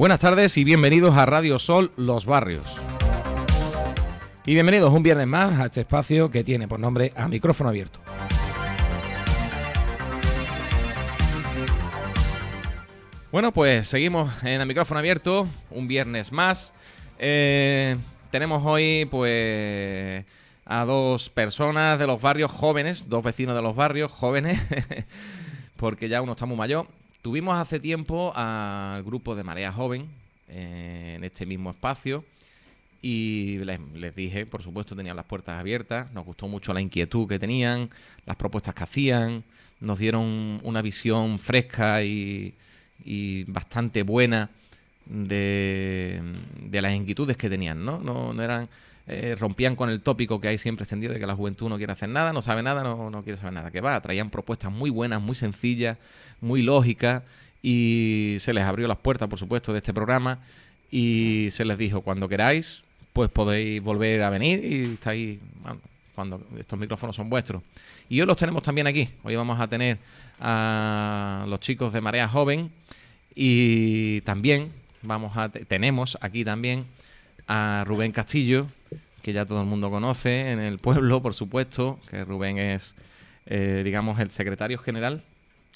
Buenas tardes y bienvenidos a Radio Sol Los Barrios. Y bienvenidos un viernes más a este espacio que tiene por nombre A Micrófono Abierto. Bueno, pues seguimos en A Micrófono Abierto, un viernes más. Eh, tenemos hoy, pues a dos personas de los barrios jóvenes, dos vecinos de los barrios jóvenes, porque ya uno está muy mayor Tuvimos hace tiempo al grupo de Marea Joven eh, en este mismo espacio y les, dije, por supuesto, tenían las puertas abiertas, nos gustó mucho la inquietud que tenían, las propuestas que hacían, nos dieron una visión fresca y, bastante buena de, las inquietudes que tenían, No, no eran eh, rompían con el tópico que hay siempre extendido de que la juventud no quiere hacer nada, no sabe nada, no, quiere saber nada. Que va, traían propuestas muy buenas, muy sencillas, muy lógicas y se les abrió las puertas, por supuesto, de este programa y se les dijo, cuando queráis, pues podéis volver a venir y estáis, bueno, cuando estos micrófonos son vuestros. Y hoy los tenemos también aquí. Hoy vamos a tener a los chicos de Marea Joven y también vamos a tenemos aquí también a Rubén Castillo, que ya todo el mundo conoce en el pueblo, por supuesto, que Rubén es, eh, digamos, el secretario general,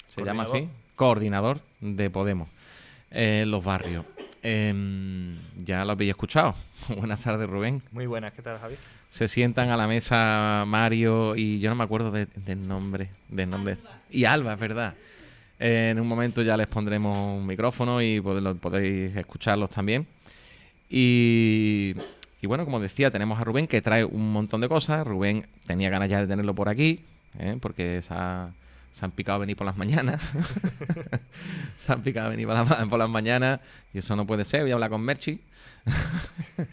se llama así, coordinador de Podemos eh, en los barrios. Em, ya lo habéis escuchado. buenas tardes, Rubén. Muy buenas, ¿qué tal, Javier? Se sientan a la mesa Mario y yo no me acuerdo del nombre. Y Alba, es verdad. Eh, en un momento ya les pondremos un micrófono y podéis escucharlos también. Y y bueno, como decía, tenemos a Rubén que trae un montón de cosas. Rubén tenía ganas ya de tenerlo por aquí, ¿eh? porque se, han picado a venir por las mañanas. se han picado a venir por, las mañanas y eso no puede ser. Voy a hablar con Merchi.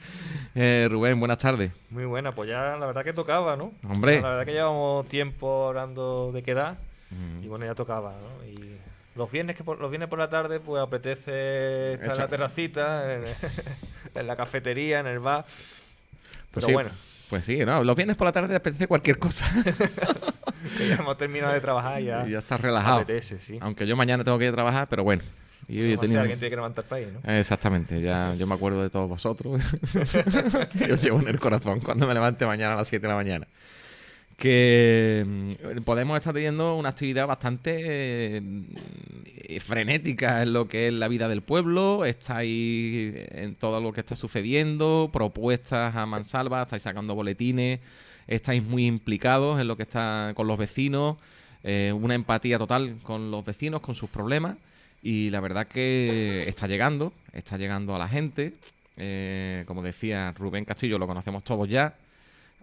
Eh, Rubén, buenas tardes. Muy buena, pues ya la verdad que tocaba, ¿no? Hombre. La verdad que llevamos tiempo hablando de qué edad y bueno, ya tocaba, Y los viernes, que por, los viernes por la tarde pues apetece estar en la terracita. en la cafetería, en el bar. pues bueno. Pues sí, no, los viernes por la tarde te apetece cualquier cosa. ya hemos terminado de trabajar ya. ya estás relajado. Aunque yo mañana tengo que ir a trabajar, pero bueno. Alguien tiene que levantar país, ¿no? exactamente, ya yo me acuerdo de todos vosotros. yo llevo en el corazón cuando me levante mañana a las 7 de la mañana que mm, Podemos estar teniendo una actividad bastante eh, frenética en lo que es la vida del pueblo, estáis en todo lo que está sucediendo, propuestas a mansalva, estáis sacando boletines, estáis muy implicados en lo que está con los vecinos, eh, una empatía total con los vecinos, con sus problemas, y la verdad que está llegando, está llegando a la gente. Eh, como decía Rubén Castillo, lo conocemos todos ya,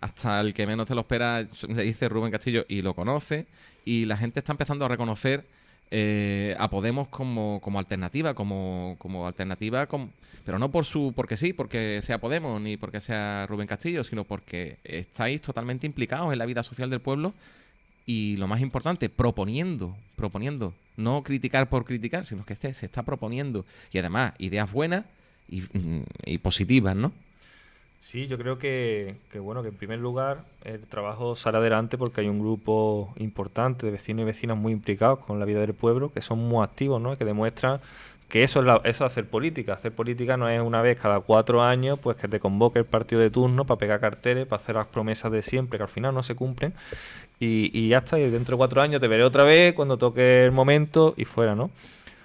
hasta el que menos te lo espera, le dice Rubén Castillo, y lo conoce, y la gente está empezando a reconocer eh, a Podemos como, alternativa, como, alternativa, como, pero no por su porque sí, porque sea Podemos ni porque sea Rubén Castillo, sino porque estáis totalmente implicados en la vida social del pueblo y lo más importante, proponiendo, proponiendo, no criticar por criticar, sino que este se está proponiendo y además ideas buenas y, y positivas, ¿no? Sí, yo creo que, bueno, que en primer lugar el trabajo sale adelante porque hay un grupo importante de vecinos y vecinas muy implicados con la vida del pueblo, que son muy activos, ¿no? que demuestran que eso es, eso hacer política. Hacer política no es una vez cada cuatro años pues que te convoque el partido de turno para pegar carteles, para hacer las promesas de siempre, que al final no se cumplen. Y, y ya está, y dentro de cuatro años te veré otra vez cuando toque el momento y fuera, ¿no?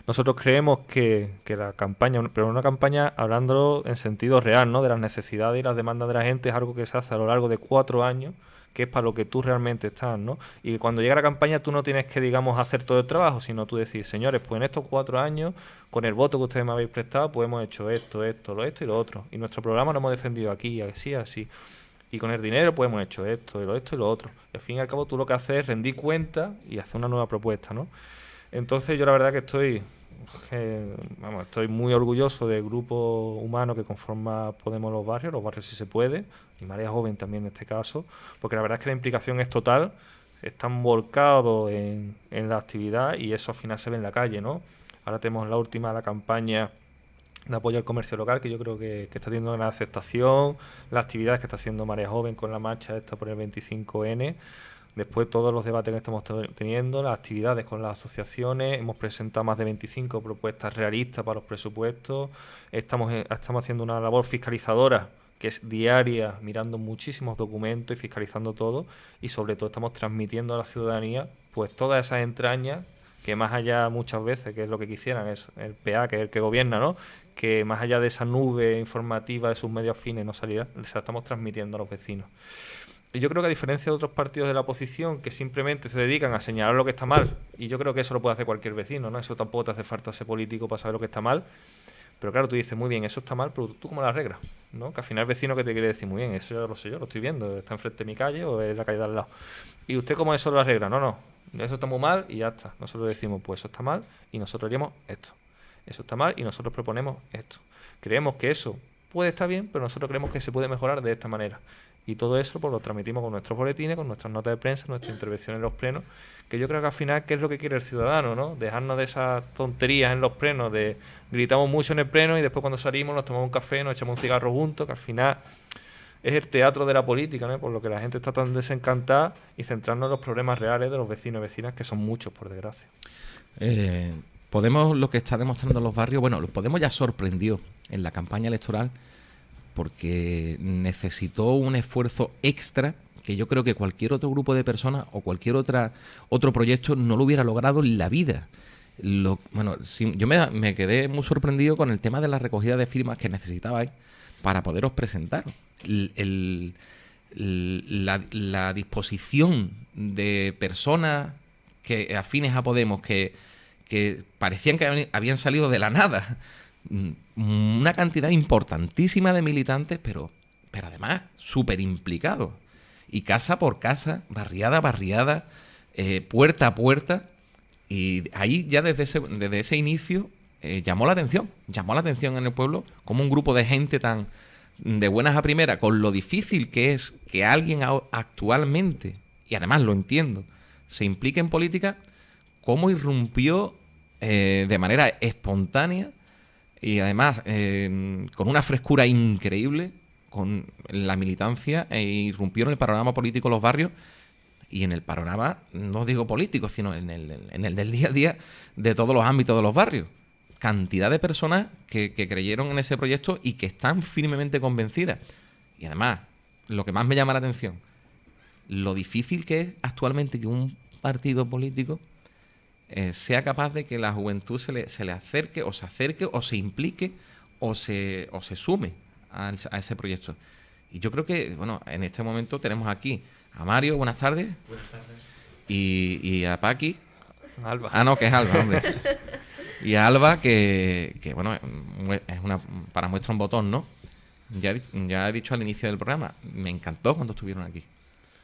Nosotros creemos que, la campaña, pero una campaña hablándolo en sentido real, ¿no? De las necesidades y las demandas de la gente es algo que se hace a lo largo de cuatro años, que es para lo que tú realmente estás, ¿no? Y cuando llega la campaña tú no tienes que, digamos, hacer todo el trabajo, sino tú decir, señores, pues en estos cuatro años, con el voto que ustedes me habéis prestado, pues hemos hecho esto, esto, lo esto y lo otro. Y nuestro programa lo hemos defendido aquí, así, así. Y con el dinero, pues hemos hecho esto, y lo esto y lo otro. Y al fin y al cabo tú lo que haces es rendir cuenta y hacer una nueva propuesta, ¿no? Entonces yo la verdad que estoy, eh, estoy muy orgulloso del grupo humano que conforma Podemos los barrios, los barrios si se puede, y María Joven también en este caso, porque la verdad es que la implicación es total, están volcados en, la actividad y eso al final se ve en la calle, ¿no? Ahora tenemos la última, la campaña de apoyo al comercio local, que yo creo que, que está teniendo una aceptación, la actividad que está haciendo María Joven con la marcha esta por el 25N, Después todos los debates que estamos teniendo, las actividades con las asociaciones, hemos presentado más de 25 propuestas realistas para los presupuestos, estamos, estamos haciendo una labor fiscalizadora que es diaria, mirando muchísimos documentos y fiscalizando todo, y sobre todo estamos transmitiendo a la ciudadanía pues todas esas entrañas que más allá muchas veces, que es lo que quisieran, es el PA, que es el que gobierna, ¿no? Que más allá de esa nube informativa de sus medios fines no saliera, les estamos transmitiendo a los vecinos yo creo que a diferencia de otros partidos de la oposición que simplemente se dedican a señalar lo que está mal, y yo creo que eso lo puede hacer cualquier vecino, ¿no? Eso tampoco te hace falta ser político para saber lo que está mal. Pero claro, tú dices, muy bien, eso está mal, pero tú, cómo lo arreglas, ¿no? Que al final el vecino que te quiere decir, muy bien, eso ya lo sé yo, lo estoy viendo, está enfrente de mi calle o es la calle de al lado. ¿Y usted cómo eso lo arregla? No, no, eso está muy mal y ya está. Nosotros decimos, pues eso está mal y nosotros haríamos esto. Eso está mal y nosotros proponemos esto. Creemos que eso puede estar bien, pero nosotros creemos que se puede mejorar de esta manera. Y todo eso pues, lo transmitimos con nuestros boletines, con nuestras notas de prensa, nuestra intervención en los plenos, que yo creo que al final, ¿qué es lo que quiere el ciudadano? ¿no? Dejarnos de esas tonterías en los plenos, de gritamos mucho en el pleno y después cuando salimos nos tomamos un café, nos echamos un cigarro juntos, que al final es el teatro de la política, ¿no? por lo que la gente está tan desencantada y centrarnos en los problemas reales de los vecinos y vecinas, que son muchos, por desgracia. Eh, Podemos, lo que está demostrando los barrios, bueno, los Podemos ya sorprendió en la campaña electoral porque necesitó un esfuerzo extra que yo creo que cualquier otro grupo de personas o cualquier otra, otro proyecto no lo hubiera logrado en la vida. bueno, yo me, quedé muy sorprendido con el tema de la recogida de firmas que necesitabais para poderos presentar. la, la, disposición de personas que afines a Podemos que, que parecían que habían salido de la nada Mm, una cantidad importantísima de militantes, pero, pero además súper implicados. Y casa por casa, barriada a barriada, eh, puerta a puerta. Y ahí ya desde ese, desde ese inicio eh, llamó la atención. Llamó la atención en el pueblo como un grupo de gente tan de buenas a primera con lo difícil que es que alguien actualmente, y además lo entiendo, se implique en política, cómo irrumpió eh, de manera espontánea y además em, con una frescura increíble con la militancia e irrumpieron el panorama político de los barrios y en el panorama, no digo político, sino en el, del día a día de todos los ámbitos de los barrios. Cantidad de personas que creyeron en ese proyecto y que están firmemente convencidas. Y además, lo que más me llama la atención, lo difícil que es actualmente que un partido político eh, sea capaz de que la juventud se le, se le, acerque o se acerque o se implique o se, o se sume a, ese proyecto. Y yo creo que, bueno, en este momento tenemos aquí a Mario, buenas tardes. Buenas tardes. Y, y a Paqui. Alba. Ah, no, que es Alba, hombre. y a Alba, que, que, bueno, es una, para muestra un botón, ¿no? ya he dicho al inicio del programa, me encantó cuando estuvieron aquí.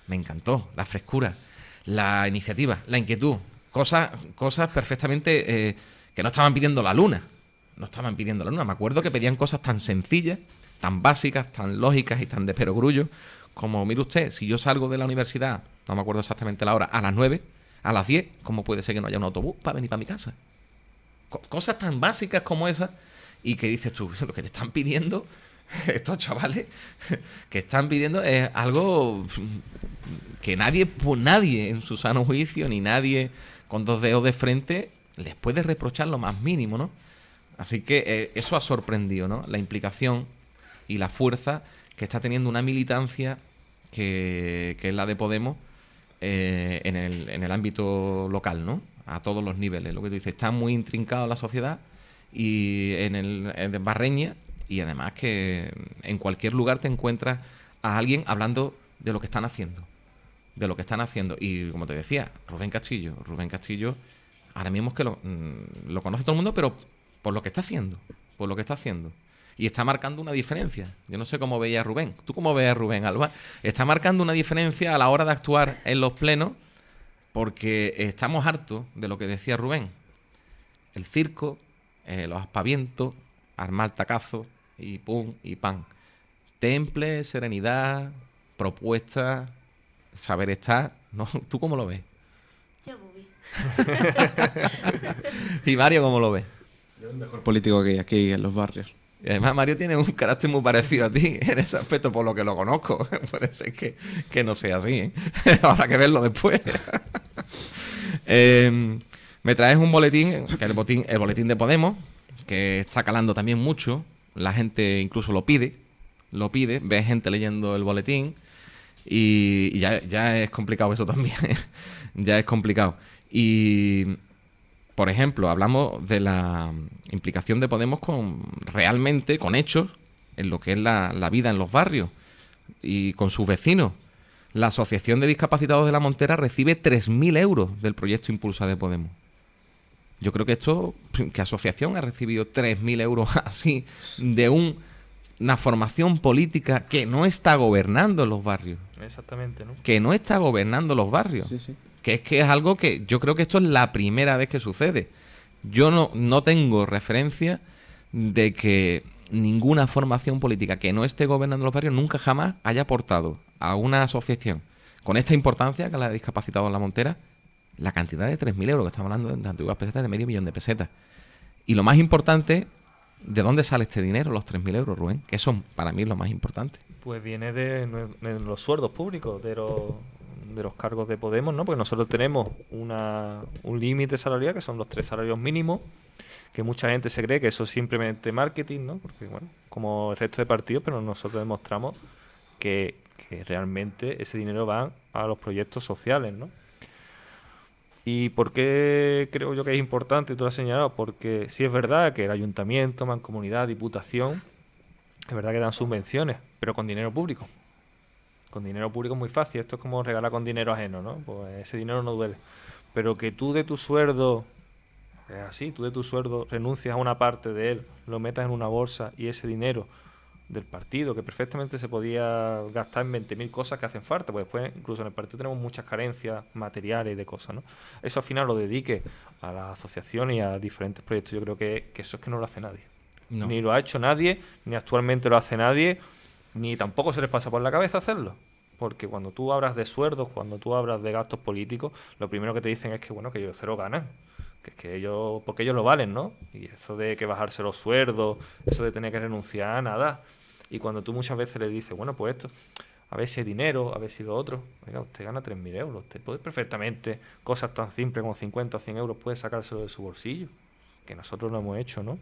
Me encantó la frescura, la iniciativa, la inquietud, Cosas, cosas perfectamente eh, que no estaban pidiendo la luna. No estaban pidiendo la luna. Me acuerdo que pedían cosas tan sencillas, tan básicas, tan lógicas y tan de perogrullo, como, mire usted, si yo salgo de la universidad, no me acuerdo exactamente la hora, a las 9, a las 10, ¿cómo puede ser que no haya un autobús para venir para mi casa? cosas tan básicas como esas y que dices tú, lo que te están pidiendo estos chavales que están pidiendo es algo que nadie, pues, nadie en su sano juicio, ni nadie con dos dedos de frente, les puedes reprochar lo más mínimo, ¿no? Así que eh, eso ha sorprendido, ¿no? La implicación y la fuerza que está teniendo una militancia que, es la de Podemos eh, en, el, ámbito local, ¿no? A todos los niveles. Lo que tú dices, está muy intrincado la sociedad y en el en Barreña y además que en cualquier lugar te encuentras a alguien hablando de lo que están haciendo de lo que están haciendo. Y como te decía, Rubén Castillo, Rubén Castillo, ahora mismo es que mm, lo, conoce todo el mundo, pero por lo que está haciendo, por lo que está haciendo. Y está marcando una diferencia. Yo no sé cómo veía Rubén. ¿Tú cómo veías a Rubén, Alba? Está marcando una diferencia a la hora de actuar en los plenos porque estamos hartos de lo que decía Rubén. El circo, eh, los aspavientos, armar tacazo y pum y pan. Temple, serenidad, propuestas, saber estar, ¿Tú cómo lo ves? Yo ¿Y Mario cómo lo ves? Yo el mejor político que hay aquí en los barrios. Y además Mario tiene un carácter muy parecido a ti en ese aspecto, por lo que lo conozco. Puede ser que, que no sea así, ¿eh? Habrá que verlo después. Em, me traes un boletín, el, el boletín de Podemos, que está calando también mucho. La gente incluso lo pide, lo pide. Ve gente leyendo el boletín. Y, ya, es complicado eso también. ya es complicado. Y, por ejemplo, hablamos de la implicación de Podemos con realmente, con hechos, en lo que es la, vida en los barrios y con sus vecinos. La Asociación de Discapacitados de la Montera recibe 3.000 euros del proyecto Impulsa de Podemos. Yo creo que esto, que asociación ha recibido 3.000 euros así de un, una formación política que no está gobernando en los barrios? Exactamente, ¿no? Que no está gobernando los barrios. Que es que es algo que yo creo que esto es la primera vez que sucede. Yo no, no tengo referencia de que ninguna formación política que no esté gobernando los barrios nunca jamás haya aportado a una asociación con esta importancia que la ha discapacitado en la Montera la cantidad de 3.000 euros que estamos hablando de antiguas pesetas de medio millón de pesetas. Y lo más importante, ¿de dónde sale este dinero, los 3.000 euros, Rubén? Que son para mí lo más importante. Pues viene de, los sueldos públicos, de los, cargos de Podemos, ¿no? Porque nosotros tenemos un límite de salarial, que son los tres salarios mínimos, que mucha gente se cree que eso es simplemente marketing, ¿no? Porque, bueno, como el resto de partidos, pero nosotros demostramos que, que realmente ese dinero va a los proyectos sociales, ¿no? ¿Y por qué creo yo que es importante? Tú lo has señalado, porque sí es verdad que el ayuntamiento, mancomunidad, diputación es verdad que dan subvenciones, pero con dinero público. Con dinero público es muy fácil. Esto es como regalar con dinero ajeno, ¿no? Pues ese dinero no duele. Pero que tú de tu sueldo, así, tú de tu sueldo renuncias a una parte de él, lo metas en una bolsa y ese dinero del partido, que perfectamente se podía gastar en 20.000 cosas que hacen falta, pues después incluso en el partido tenemos muchas carencias materiales y de cosas, ¿no? Eso al final lo dedique a la asociación y a diferentes proyectos, yo creo que eso es que no lo hace nadie ni lo ha hecho nadie, ni actualmente lo hace nadie, ni tampoco se les pasa por la cabeza hacerlo. Porque cuando tú hablas de sueldos, cuando tú hablas de gastos políticos, lo primero que te dicen es que, bueno, que ellos cero lo ganan. Que es que ellos, porque ellos lo valen, ¿no? Y eso de que bajarse los sueldos, eso de tener que renunciar, a nada. Y cuando tú muchas veces le dices, bueno, pues esto, a ver dinero, a ver lo otro. Oiga, usted gana 3.000 euros. Usted puede perfectamente, cosas tan simples como 50 o 100 euros, puede sacárselo de su bolsillo. Que nosotros lo hemos hecho, ¿no?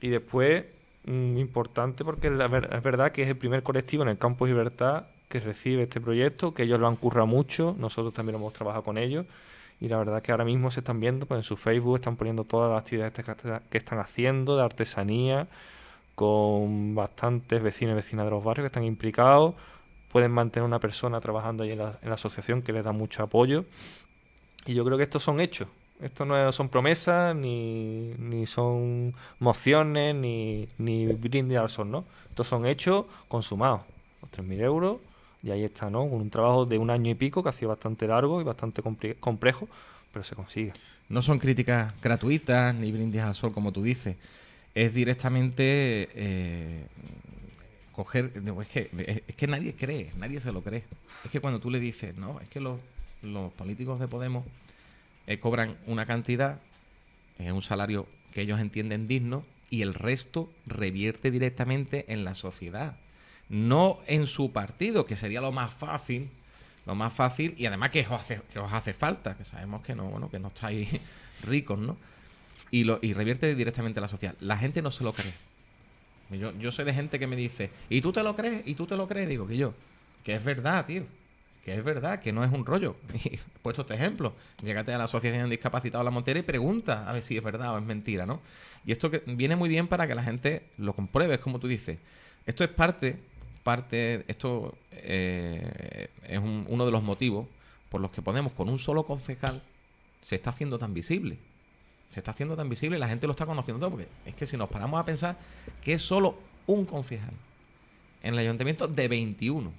Y después, mm, importante porque es verdad que es el primer colectivo en el de Libertad que recibe este proyecto, que ellos lo han currado mucho, nosotros también hemos trabajado con ellos y la verdad que ahora mismo se están viendo, pues en su Facebook están poniendo todas las actividades que están haciendo de artesanía, con bastantes vecinos y vecinas de los barrios que están implicados, pueden mantener una persona trabajando ahí en la asociación que les da mucho apoyo y yo creo que estos son hechos, esto no son promesas, ni, son mociones, ni, ni brindis al sol, ¿no? Estos son hechos consumados. Los 3.000 euros, y ahí está, ¿no? Con un trabajo de un año y pico que ha sido bastante largo y bastante complejo, pero se consigue. No son críticas gratuitas, ni brindis al sol, como tú dices. Es directamente eh, coger. Es que, nadie cree, nadie se lo cree. Es que cuando tú le dices, no, es que los, los políticos de Podemos eh, cobran una cantidad, es un salario que ellos entienden digno, y el resto revierte directamente en la sociedad, no en su partido, que sería lo más fácil, lo más fácil, y además que os hace, que os hace falta, que sabemos que no, bueno, que no estáis ricos, ¿no? Y, lo, y revierte directamente a la sociedad. La gente no se lo cree. Yo, yo soy de gente que me dice, ¿y tú te lo crees? ¿Y tú te lo crees? Digo que yo, que es verdad, tío que es verdad, que no es un rollo. Y puesto este ejemplo. Llégate a la Asociación de Discapacitados La Montera y pregunta a ver si es verdad o es mentira, ¿no? Y esto que viene muy bien para que la gente lo compruebe, es como tú dices. Esto es parte, parte, esto eh, es uno de los motivos por los que Podemos, con un solo concejal, se está haciendo tan visible. Se está haciendo tan visible y la gente lo está conociendo todo, porque es que si nos paramos a pensar que es solo un concejal en el ayuntamiento de 21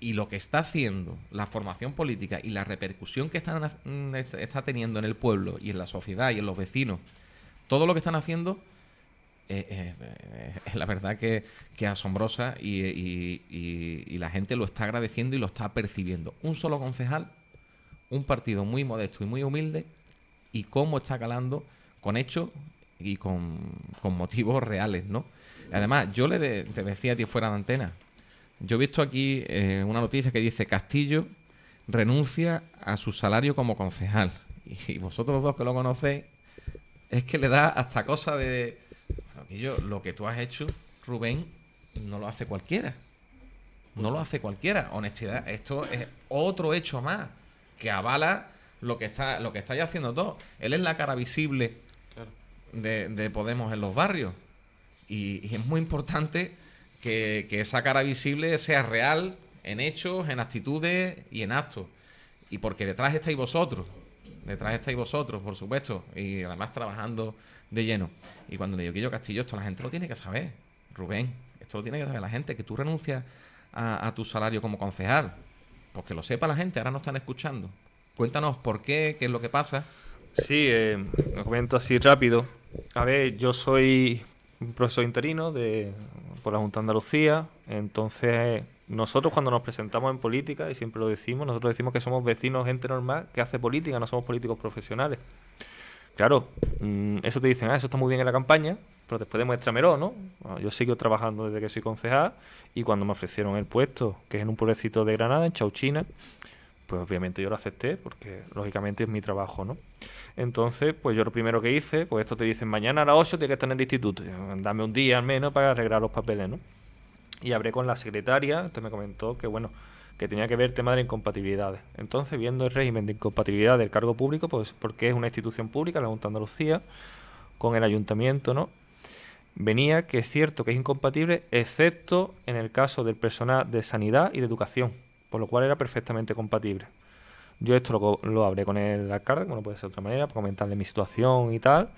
y lo que está haciendo la formación política y la repercusión que mm, está teniendo en el pueblo y en la sociedad y en los vecinos, todo lo que están haciendo es eh, eh, eh, la verdad que, asombrosa y, la gente lo está agradeciendo y lo está percibiendo. Un solo concejal, un partido muy modesto y muy humilde y cómo está calando con hechos y con, con motivos reales, ¿no? Además, yo le te decía a ti fuera de antena, yo he visto aquí eh, una noticia que dice Castillo renuncia a su salario como concejal. Y, vosotros dos que lo conocéis, es que le da hasta cosa de... lo que tú has hecho, Rubén, no lo hace cualquiera. No lo hace cualquiera. Honestidad, esto es otro hecho más que avala lo que está lo que estáis haciendo todos. Él es la cara visible de, Podemos en los barrios. y es muy importante que, esa cara visible sea real en hechos, en actitudes y en actos. Y porque detrás estáis vosotros, detrás estáis vosotros, por supuesto, y además trabajando de lleno. Y cuando le digo que yo Castillo, esto la gente lo tiene que saber, Rubén, esto lo tiene que saber la gente, que tú renuncias a, tu salario como concejal, pues lo sepa la gente, ahora no están escuchando. Cuéntanos por qué, qué es lo que pasa. Sí, eh, lo comento así rápido. A ver, yo soy un profesor interino de, por la Junta de Andalucía. Entonces, nosotros cuando nos presentamos en política, y siempre lo decimos, nosotros decimos que somos vecinos, gente normal que hace política, no somos políticos profesionales. Claro, mm, eso te dicen, ah, eso está muy bien en la campaña, pero después demuéstramelo, ¿no? yo sigo trabajando desde que soy concejal y cuando me ofrecieron el puesto, que es en un pueblecito de Granada, en Chauchina, pues obviamente yo lo acepté porque lógicamente es mi trabajo, ¿no? Entonces, pues yo lo primero que hice, pues esto te dicen mañana a las 8 tiene que estar en el instituto, dame un día al menos para arreglar los papeles, ¿no? Y hablé con la secretaria, entonces me comentó que bueno, que tenía que ver el tema de la incompatibilidades. Entonces, viendo el régimen de incompatibilidad del cargo público, pues porque es una institución pública, la Junta de Andalucía, con el ayuntamiento, ¿no? Venía que es cierto que es incompatible, excepto en el caso del personal de sanidad y de educación por lo cual era perfectamente compatible. Yo esto lo, lo hablé con el alcalde, como no puede ser de otra manera, para comentarle mi situación y tal.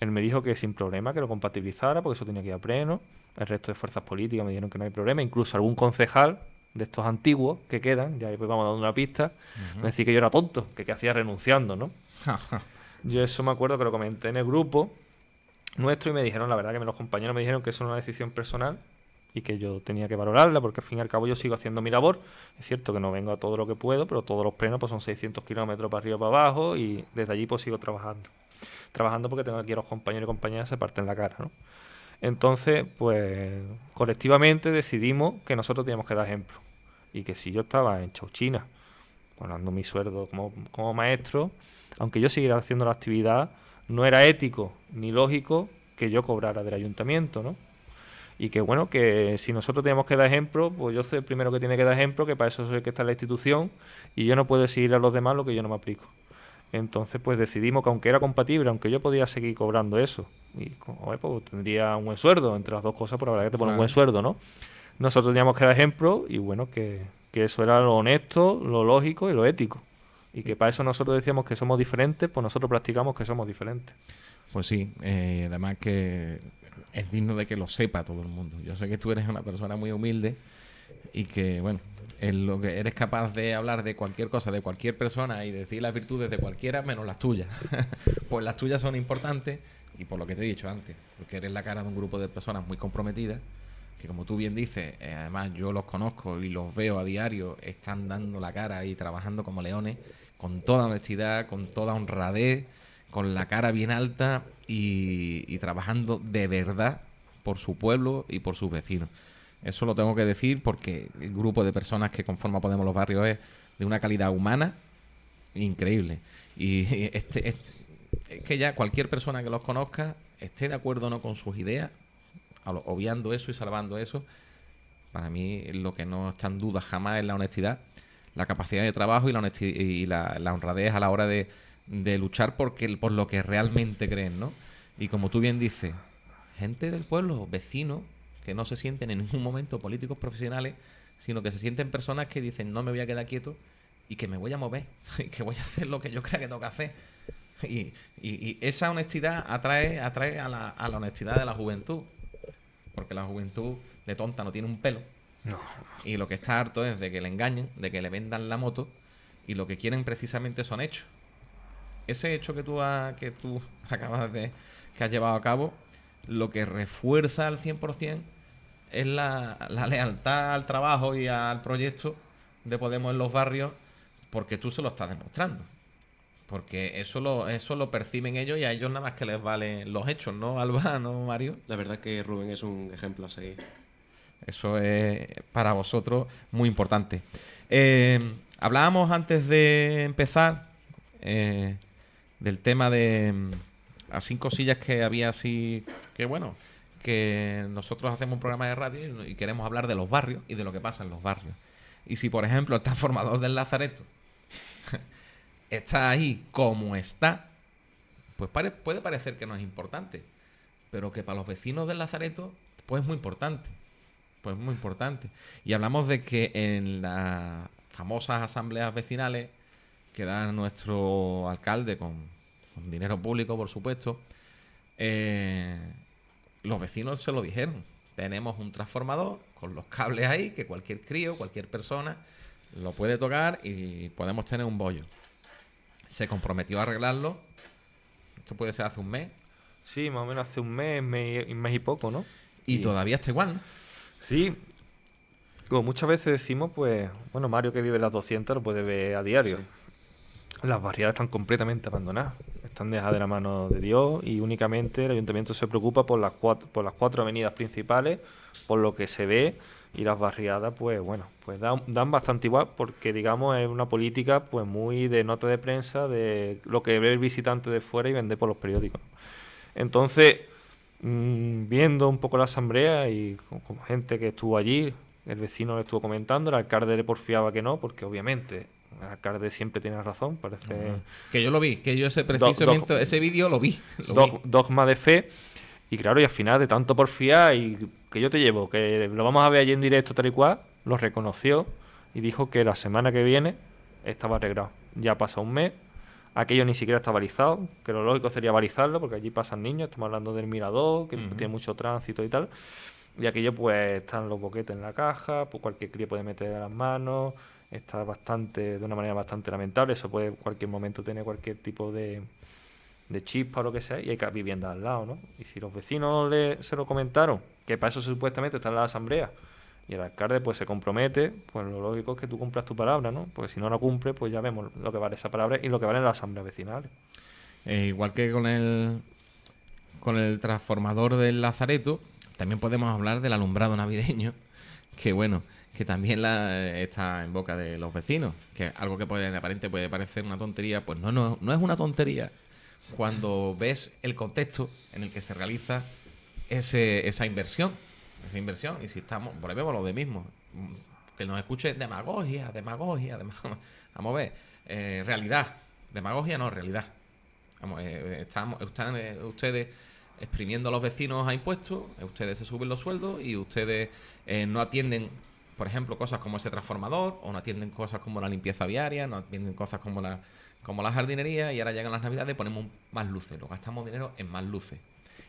Él me dijo que sin problema, que lo compatibilizara, porque eso tenía que ir a pleno. El resto de fuerzas políticas me dijeron que no hay problema. Incluso algún concejal de estos antiguos que quedan, ya después vamos dando una pista, me decía que yo era tonto, que qué hacía renunciando, ¿no? yo eso me acuerdo que lo comenté en el grupo nuestro y me dijeron, la verdad que los compañeros me dijeron que eso era una decisión personal, y que yo tenía que valorarla, porque al fin y al cabo yo sigo haciendo mi labor. Es cierto que no vengo a todo lo que puedo, pero todos los plenos pues, son 600 kilómetros para arriba o para abajo y desde allí pues sigo trabajando. Trabajando porque tengo aquí a los compañeros y compañeras que se parten la cara, ¿no? Entonces, pues colectivamente decidimos que nosotros teníamos que dar ejemplo. Y que si yo estaba en Chauchina, ganando mi sueldo como, como maestro, aunque yo siguiera haciendo la actividad, no era ético ni lógico que yo cobrara del ayuntamiento, ¿no? y que bueno, que si nosotros tenemos que dar ejemplo, pues yo soy el primero que tiene que dar ejemplo, que para eso soy el que está en la institución y yo no puedo exigir a los demás lo que yo no me aplico. Entonces, pues decidimos que aunque era compatible, aunque yo podía seguir cobrando eso, y pues, tendría un buen sueldo, entre las dos cosas, por pues la verdad que te pone un buen sueldo, ¿no? Nosotros teníamos que dar ejemplo y bueno, que, eso era lo honesto, lo lógico y lo ético. Y que para eso nosotros decíamos que somos diferentes, pues nosotros practicamos que somos diferentes. Pues sí, eh, además que es digno de que lo sepa todo el mundo. Yo sé que tú eres una persona muy humilde y que, bueno, en lo que eres capaz de hablar de cualquier cosa, de cualquier persona y decir las virtudes de cualquiera menos las tuyas. pues las tuyas son importantes y por lo que te he dicho antes, porque eres la cara de un grupo de personas muy comprometidas que como tú bien dices, eh, además yo los conozco y los veo a diario, están dando la cara y trabajando como leones, con toda honestidad, con toda honradez, con la cara bien alta y, trabajando de verdad por su pueblo y por sus vecinos. Eso lo tengo que decir porque el grupo de personas que conforma Podemos los Barrios es de una calidad humana increíble. Y este, es, que ya cualquier persona que los conozca, esté de acuerdo o no con sus ideas, obviando eso y salvando eso, para mí lo que no está en duda jamás es la honestidad, la capacidad de trabajo y y la honradez a la hora de, de luchar porque, por lo que realmente creen, ¿no? Y como tú bien dices, gente del pueblo, vecinos, que no se sienten en ningún momento políticos profesionales, sino que se sienten personas que dicen no me voy a quedar quieto y que me voy a mover, y que voy a hacer lo que yo creo que tengo que hacer. Y, esa honestidad atrae, atrae a, la, honestidad de la juventud, porque la juventud de tonta no tiene un pelo. Y lo que está harto es de que le engañen, de que le vendan la moto, y lo que quieren precisamente son hechos ese hecho que tú, que tú acabas de que has llevado a cabo, lo que refuerza al 100% es la, lealtad al trabajo y al proyecto de Podemos en los barrios, porque tú se lo estás demostrando. Porque eso lo, eso lo perciben ellos y a ellos nada más que les valen los hechos, ¿no, Alba? ¿No, Mario? La verdad que Rubén es un ejemplo así... Eso es para vosotros muy importante. Eh, hablábamos antes de empezar eh, del tema de mm, las cinco sillas que había así que bueno que nosotros hacemos un programa de radio y queremos hablar de los barrios y de lo que pasa en los barrios y si por ejemplo el transformador del Lazareto está ahí como está pues puede parecer que no es importante pero que para los vecinos del Lazareto pues es muy importante pues muy importante y hablamos de que en las famosas asambleas vecinales que da nuestro alcalde con, dinero público, por supuesto, eh, los vecinos se lo dijeron. Tenemos un transformador con los cables ahí que cualquier crío, cualquier persona lo puede tocar y podemos tener un bollo. Se comprometió a arreglarlo. Esto puede ser hace un mes. Sí, más o menos hace un mes, mes un mes y poco, ¿no? Y, todavía está igual. Sí. Como muchas veces decimos, pues, bueno, Mario que vive las 200 lo puede ver a diario las barriadas están completamente abandonadas, están dejadas de la mano de Dios y únicamente el ayuntamiento se preocupa por las cuatro, por las cuatro avenidas principales, por lo que se ve y las barriadas, pues bueno, pues dan, bastante igual porque digamos es una política pues muy de nota de prensa, de lo que ve el visitante de fuera y vender por los periódicos. Entonces, mm, viendo un poco la asamblea y como gente que estuvo allí, el vecino le estuvo comentando, el alcalde le porfiaba que no, porque obviamente Alcalde siempre tiene razón, parece. Que yo lo vi, que yo ese preciso, ese vídeo lo vi. Lo Dogma de fe. Y claro, y al final de tanto porfiar y que yo te llevo, que lo vamos a ver allí en directo tal y cual, lo reconoció y dijo que la semana que viene estaba arreglado. Ya pasa un mes, aquello ni siquiera está balizado, que lo lógico sería balizarlo porque allí pasan niños, estamos hablando del mirador, que tiene mucho tránsito y tal. Y aquello pues están los boquetes en la caja, pues cualquier cría puede meter las manos, está bastante de una manera bastante lamentable. Eso puede en cualquier momento tener cualquier tipo de, de chispa o lo que sea, y hay viviendas al lado, ¿no? Y si los vecinos le, se lo comentaron, que para eso supuestamente está en la asamblea, y el alcalde pues se compromete, pues lo lógico es que tú cumplas tu palabra, ¿no? Porque si no la cumple, pues ya vemos lo que vale esa palabra y lo que vale en la asamblea vecinal. Eh, igual que con el con el transformador del Lazareto, también podemos hablar del alumbrado navideño, que bueno, que también la, eh, está en boca de los vecinos, que algo que puede, aparente puede parecer una tontería, pues no, no, no es una tontería cuando ves el contexto en el que se realiza ese, esa inversión. Esa inversión, y si estamos, volvemos a lo de mismo, que nos escuche demagogia, demagogia, demagogia. Vamos a ver, eh, realidad, demagogia no, realidad. Eh, estamos, están ustedes exprimiendo a los vecinos a impuestos, ustedes se suben los sueldos y ustedes no atienden por ejemplo, cosas como ese transformador, o no atienden cosas como la limpieza viaria, no atienden cosas como la, como la jardinería, y ahora llegan las navidades y ponemos más luces, lo gastamos dinero en más luces.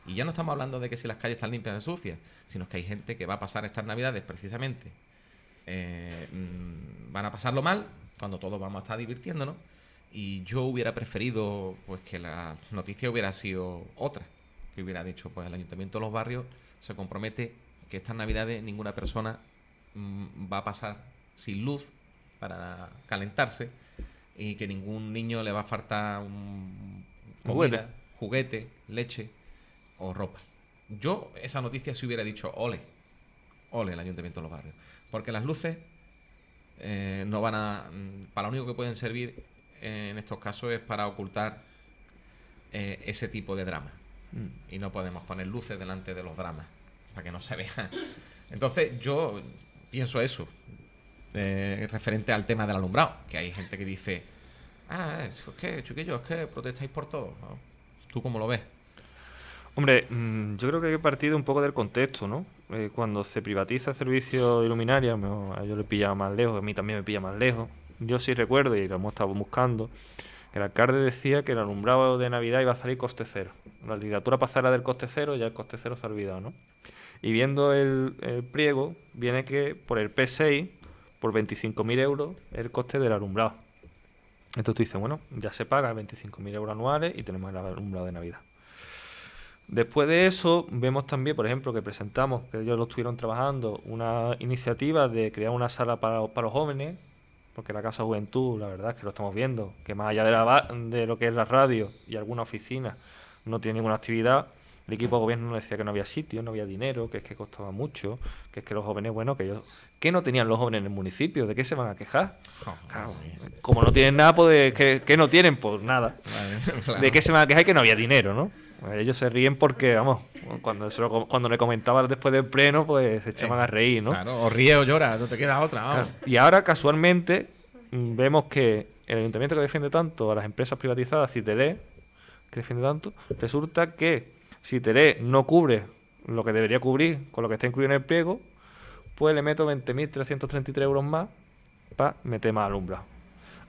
Y ya no estamos hablando de que si las calles están limpias o sucias, sino que hay gente que va a pasar estas navidades precisamente. Eh, mm, van a pasarlo mal, cuando todos vamos a estar divirtiéndonos, y yo hubiera preferido pues que la noticia hubiera sido otra, que hubiera dicho, pues el Ayuntamiento de los Barrios se compromete que estas navidades ninguna persona Mm, va a pasar sin luz para calentarse y que ningún niño le va a faltar un comida, juguete. leche o ropa. Yo esa noticia si hubiera dicho ole, ole el ayuntamiento de los barrios, porque las luces eh, no van a, mm, para lo único que pueden servir en estos casos es para ocultar eh, ese tipo de drama mm. y no podemos poner luces delante de los dramas para que no se vean. Entonces yo pienso a eso. Eh, referente al tema del alumbrado, que hay gente que dice, ah, es que, chiquillos, es que protestáis por todo. ¿Tú cómo lo ves? Hombre, mm, yo creo que hay que partir un poco del contexto, ¿no? Eh, cuando se privatiza el servicio iluminario luminaria, yo lo he más lejos, a mí también me pilla más lejos. Yo sí recuerdo, y lo hemos estado buscando, que el alcalde decía que el alumbrado de Navidad iba a salir coste cero. La literatura pasara del coste cero, y ya el coste cero se ha olvidado, ¿no? Y viendo el, el pliego, viene que por el P6, por 25.000 euros, el coste del alumbrado. Entonces tú dices, bueno, ya se paga 25.000 euros anuales y tenemos el alumbrado de Navidad. Después de eso, vemos también, por ejemplo, que presentamos, que ellos lo estuvieron trabajando, una iniciativa de crear una sala para, para los jóvenes, porque la Casa Juventud, la verdad es que lo estamos viendo, que más allá de, la, de lo que es la radio y alguna oficina, no tiene ninguna actividad, el equipo de gobierno decía que no había sitio, no había dinero, que es que costaba mucho, que es que los jóvenes, bueno, que ellos... ¿Qué no tenían los jóvenes en el municipio? ¿De qué se van a quejar? Oh, como no tienen nada, pues, ¿qué, no tienen? Pues nada. ¿De qué se van a quejar? Y que no había dinero, ¿no? Pues ellos se ríen porque, vamos, cuando, cuando le comentaba después del pleno, pues se echaban eh, a reír, ¿no? Claro, o ríe o llora, no te queda otra, vamos. Y ahora, casualmente, mm, vemos que el ayuntamiento que defiende tanto a las empresas privatizadas, Citelé, que defiende tanto, resulta que si teré no cubre lo que debería cubrir con lo que está incluido en el pliego, pues le meto 20.333 euros más para meter más alumbra.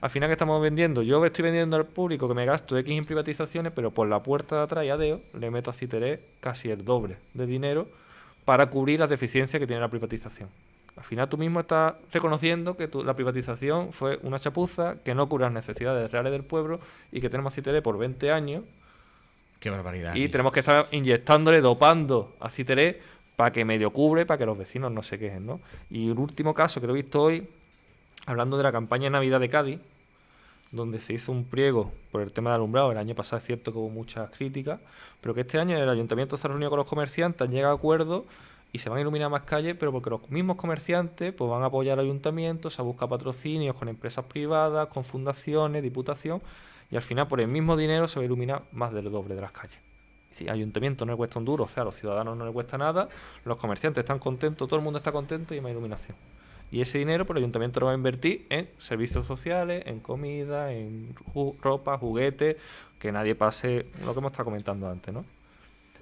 Al final que estamos vendiendo, yo estoy vendiendo al público que me gasto X en privatizaciones, pero por la puerta de atrás y adeo le meto a Citeré casi el doble de dinero para cubrir las deficiencias que tiene la privatización. Al final tú mismo estás reconociendo que tu, la privatización fue una chapuza, que no cura las necesidades reales del pueblo y que tenemos a Citeré por 20 años Qué barbaridad. Y tenemos que estar inyectándole, dopando a Citeré para que medio cubre, para que los vecinos no se quejen, ¿no? Y el último caso que lo he visto hoy, hablando de la campaña de Navidad de Cádiz, donde se hizo un priego por el tema de alumbrado. El año pasado es cierto que hubo muchas críticas, pero que este año el ayuntamiento se ha reunido con los comerciantes, han llegado a acuerdos y se van a iluminar más calles, pero porque los mismos comerciantes pues, van a apoyar al ayuntamiento, se busca patrocinios con empresas privadas, con fundaciones, diputación y al final por el mismo dinero se va a iluminar más del doble de las calles. Si ayuntamiento no le cuesta un duro, o sea, a los ciudadanos no le cuesta nada, los comerciantes están contentos, todo el mundo está contento y hay más iluminación. Y ese dinero por pues, el ayuntamiento lo va a invertir en servicios sociales, en comida, en ropa, juguetes, que nadie pase lo que hemos estado comentando antes, ¿no?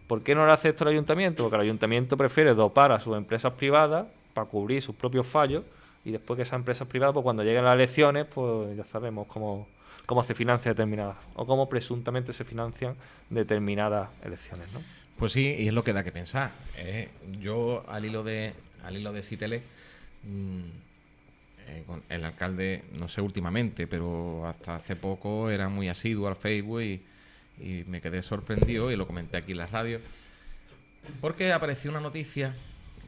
¿Por qué no lo hace esto el ayuntamiento? Porque el ayuntamiento prefiere dopar a sus empresas privadas para cubrir sus propios fallos y después que esas empresas privadas, pues cuando lleguen las elecciones, pues ya sabemos cómo, cómo se financia determinadas o cómo presuntamente se financian determinadas elecciones. ¿no? Pues sí, y es lo que da que pensar. ¿eh? Yo al hilo de al hilo de mm, eh, el alcalde, no sé últimamente, pero hasta hace poco era muy asiduo al Facebook y, me quedé sorprendido y lo comenté aquí en las radios, porque apareció una noticia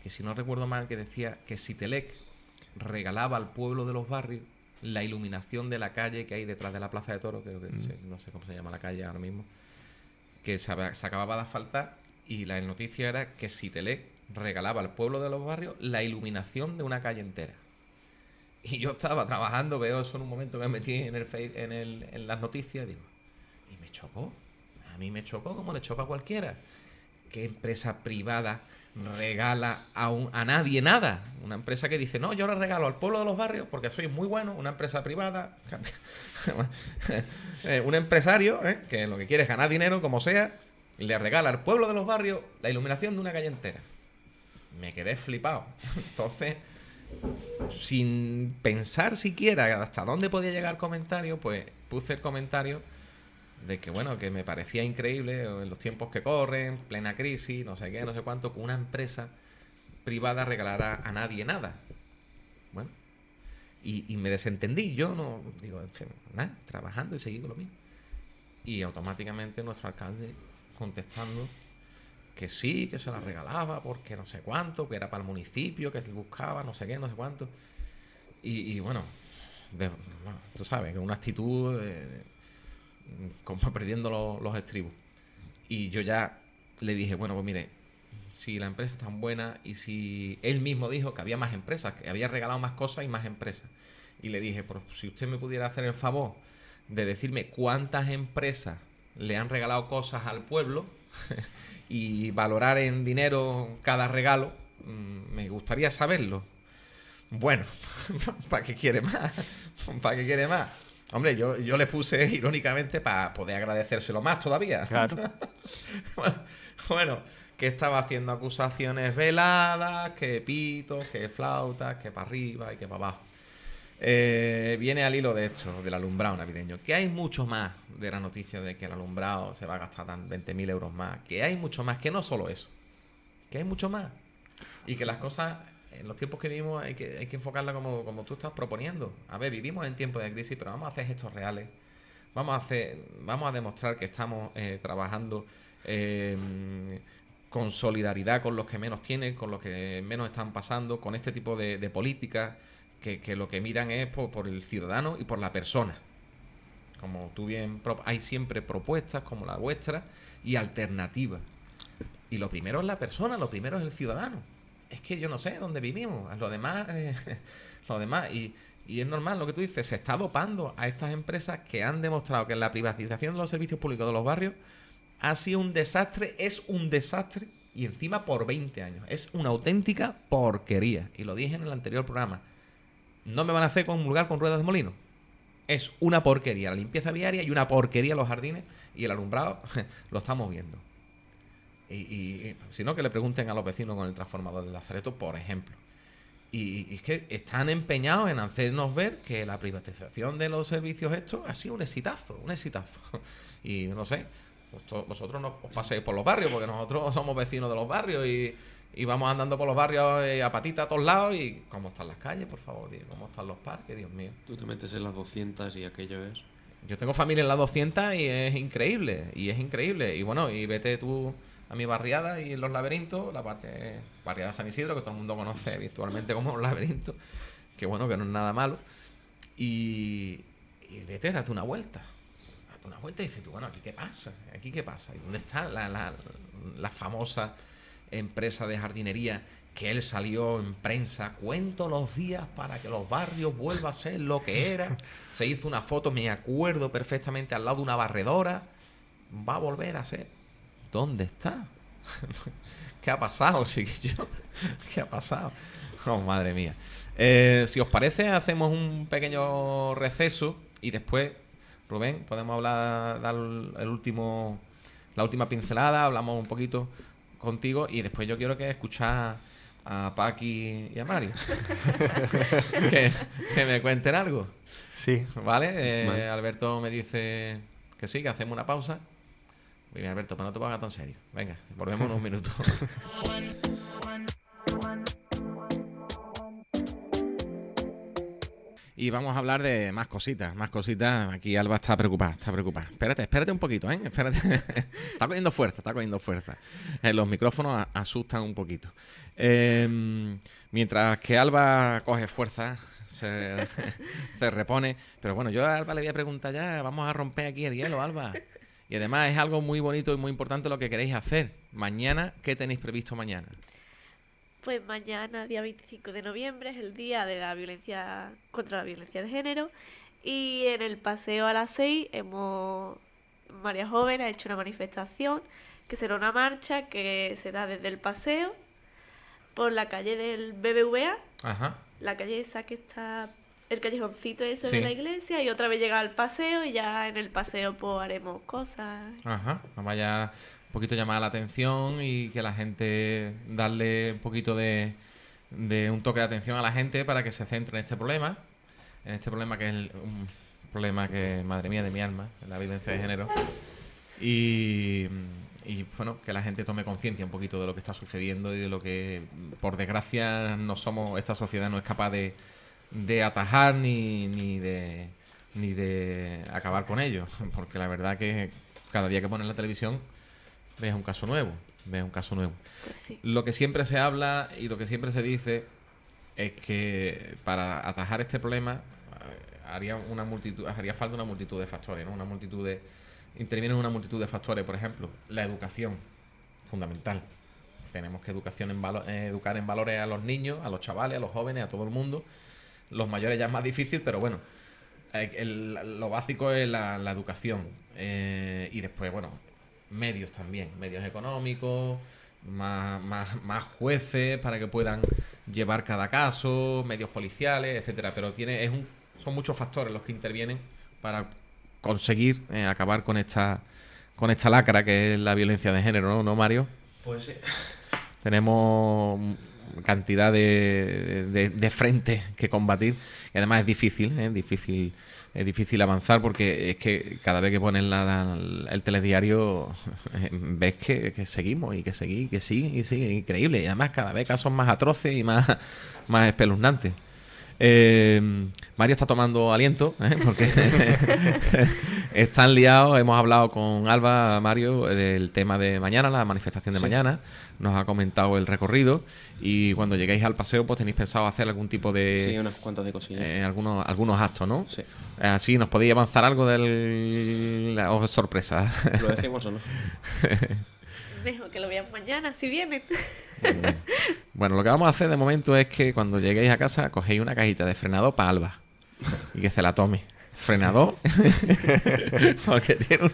que si no recuerdo mal que decía que Citelec regalaba al pueblo de los barrios la iluminación de la calle que hay detrás de la Plaza de Toro, que mm. no sé cómo se llama la calle ahora mismo, que se, acababa de asfaltar y la noticia era que Citelec regalaba al pueblo de los barrios la iluminación de una calle entera. Y yo estaba trabajando, veo eso en un momento, me metí en, el, en, el, en las noticias digo, y me chocó. A mí me chocó como le choca a cualquiera. Que empresa privada regala a, a nadie nada. Una empresa que dice, no, yo le regalo al pueblo de los barrios porque soy muy bueno, una empresa privada, eh, un empresario eh, que lo que quiere es ganar dinero, como sea, le regala al pueblo de los barrios la iluminación de una calle entera. Me quedé flipado. Entonces, sin pensar siquiera hasta dónde podía llegar el comentario, pues puse el comentario de que bueno, que me parecía increíble en los tiempos que corren, plena crisis, no sé qué, no sé cuánto, que una empresa privada regalara a nadie nada. Bueno, y, me desentendí, yo no, digo, en fin, nada, trabajando y seguí con lo mismo Y automáticamente nuestro alcalde contestando que sí, que se la regalaba porque no sé cuánto, que era para el municipio, que se buscaba, no sé qué, no sé cuánto. Y, bueno, tú sabes, que una actitud como perdiendo los estribos. Y yo ya le dije, bueno, pues mire, si la empresa es tan buena y si él mismo dijo que había más empresas, que había regalado más cosas y más empresas. Y le dije, pues si usted me pudiera hacer el favor de decirme cuántas empresas le han regalado cosas al pueblo y valorar en dinero cada regalo, mm, me gustaría saberlo. Bueno, ¿para qué quiere más? ¿Para qué quiere más? Hombre, yo, le puse irónicamente para poder agradecérselo más todavía. bueno, que estaba haciendo acusaciones veladas, que pitos, que flautas, que para arriba y que para abajo. Eh, viene al hilo de esto, del alumbrado navideño, que hay mucho más de la noticia de que el alumbrado se va a gastar 20.000 euros más, que hay mucho más, que no solo eso, que hay mucho más. Y que las cosas en los tiempos que vivimos hay que, hay que enfocarla como, como tú estás proponiendo. A ver, vivimos en tiempos de crisis, pero vamos a hacer gestos reales. Vamos a, hacer, vamos a demostrar que estamos eh, trabajando em, con solidaridad con los que menos tienen, con los que menos están pasando, con este tipo de, políticas que, lo que miran es por, por, el ciudadano y por la persona. Como tú bien, hay siempre propuestas como la vuestra y alternativas. Y lo primero es la persona, lo primero es el ciudadano es que yo no sé dónde vinimos. Lo demás, eh, lo demás. Y, es normal lo que tú dices, se está dopando a estas empresas que han demostrado que la privatización de los servicios públicos de los barrios ha sido un desastre, es un desastre y encima por 20 años. Es una auténtica porquería. Y lo dije en el anterior programa. No me van a hacer lugar con ruedas de molino. Es una porquería la limpieza viaria y una porquería los jardines y el alumbrado lo estamos viendo. Y, sino que le pregunten a los vecinos con el transformador del Lazareto, por ejemplo. Y, es que están empeñados en hacernos ver que la privatización de los servicios estos ha sido un exitazo, un exitazo. Y no sé, vosotros no os paséis por los barrios, porque nosotros somos vecinos de los barrios y, vamos andando por los barrios eh, a patita a todos lados. ¿Y cómo están las calles, por favor? ¿Cómo están los parques? Dios mío. Tú te metes en las 200 y aquello es. Yo tengo familia en las 200 y es increíble, y es increíble. Y bueno, y vete tú a mi barriada y en los laberintos, la parte barriada San Isidro, que todo el mundo conoce virtualmente como un laberinto que bueno, que no es nada malo. Y, y vete, date una vuelta. Date una vuelta y dices tú, bueno, ¿aquí qué pasa? ¿Aquí qué pasa? ¿Y dónde está la, la famosa empresa de jardinería que él salió en prensa, cuento los días para que los barrios vuelvan a ser lo que era. Se hizo una foto, me acuerdo perfectamente, al lado de una barredora. Va a volver a ser. ¿dónde está? ¿Qué ha pasado, chiquillo? ¿Qué ha pasado? Oh, madre mía. Eh, si os parece, hacemos un pequeño receso y después, Rubén, podemos hablar, dar el último, la última pincelada, hablamos un poquito contigo y después yo quiero que escuchar a Paqui y a Mario que, me cuenten algo. Sí. Eh, vale. Alberto me dice que sí, que hacemos una pausa Mira, Alberto, para no te pongas tan serio. Venga, volvemos en unos minutos. Y vamos a hablar de más cositas, más cositas. Aquí Alba está preocupada, está preocupada. Espérate, espérate un poquito, ¿eh? Espérate. está cogiendo fuerza, está cogiendo fuerza. Eh, los micrófonos asustan un poquito. Em, mientras que Alba coge fuerza, se, se repone. Pero bueno, yo a Alba le voy a preguntar ya, vamos a romper aquí el hielo, Alba. Y además es algo muy bonito y muy importante lo que queréis hacer. Mañana, ¿qué tenéis previsto mañana? Pues mañana, día 25 de noviembre, es el día de la violencia contra la violencia de género. Y en el paseo a las 6 hemos María Joven ha hecho una manifestación que será una marcha que será desde el paseo por la calle del BBVA. Ajá. La calle esa que está el callejoncito ese de la iglesia y otra vez llega al paseo y ya en el paseo pues haremos cosas. Ajá, vamos ya un poquito llamar la atención y que la gente darle un poquito de, un toque de atención a la gente para que se centre en este problema, en este problema que es un problema que, madre mía, de mi alma, la violencia de género. Y, y bueno, que la gente tome conciencia un poquito de lo que está sucediendo y de lo que, por desgracia, no somos, esta sociedad no es capaz de, de atajar ni, ni, de, ni de acabar con ellos, porque la verdad que cada día que pones la televisión ves un caso nuevo, ves un caso nuevo. Pues lo que siempre se habla y lo que siempre se dice es que para atajar este problema eh, haría una multitud, haría falta una multitud de factores, ¿no? Una multitud de intervienen una multitud de factores, por ejemplo, la educación fundamental. Tenemos que educación en eh, educar en valores a los niños, a los chavales, a los jóvenes, a todo el mundo los mayores ya es más difícil, pero bueno. Eh, lo básico es la, educación. Eh, y después, bueno, medios también, medios económicos, más, más, jueces para que puedan llevar cada caso, medios policiales, etcétera. Pero tiene, es un, son muchos factores los que intervienen para conseguir eh, acabar con esta con esta lacra que es la violencia de género, ¿no, ¿No Mario? Pues sí. Tenemos cantidad de, de, que combatir. Y además es difícil, ¿eh? difícil, es difícil avanzar porque es que cada vez que pones el telediario ves que, seguimos y que seguí, que sí, y sigue, increíble. Y además cada vez casos más atroces y más, más espeluznantes. Eh, Mario está tomando aliento, ¿eh? porque Están liados, hemos hablado con Alba, Mario, del tema de mañana, la manifestación de mañana, nos ha comentado el recorrido y cuando lleguéis al paseo pues tenéis pensado hacer algún tipo de... Sí, unas cuantas de cosillas. Eh, algunos, algunos actos, ¿no? Sí. Eh, así, ¿nos podéis avanzar algo de La, sorpresa? ¿Lo decimos o no? Dejo que lo veamos mañana, si vienen. bueno, lo que vamos a hacer de momento es que cuando lleguéis a casa cogéis una cajita de frenado para Alba y que se la tome frenador. Porque tiene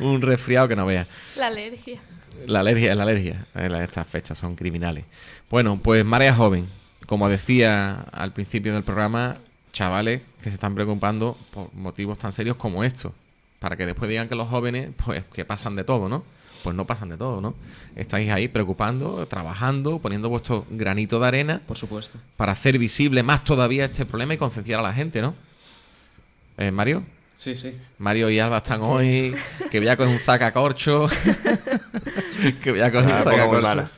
un, resfriado que no vea. La alergia. La alergia la alergia. Eh, estas fechas son criminales. Bueno, pues Marea Joven. Como decía al principio del programa, chavales que se están preocupando por motivos tan serios como estos. Para que después digan que los jóvenes, pues, que pasan de todo, ¿no? Pues no pasan de todo, ¿no? Estáis ahí preocupando, trabajando, poniendo vuestro granito de arena. Por supuesto. Para hacer visible más todavía este problema y concienciar a la gente, ¿no? Eh, Mario. Sí, sí. Mario y Alba están hoy. Que voy a coger un sacacorcho. que voy a coger un ah, pues, sacacorcho.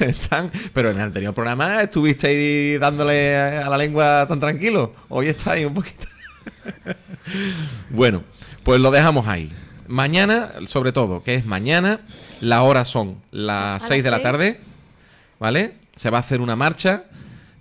Están, pero en el anterior programa estuvisteis dándole a la lengua tan tranquilo. Hoy estáis un poquito. bueno, pues lo dejamos ahí. Mañana, sobre todo, que es mañana, la hora son las 6 de la tarde, ¿vale? Se va a hacer una marcha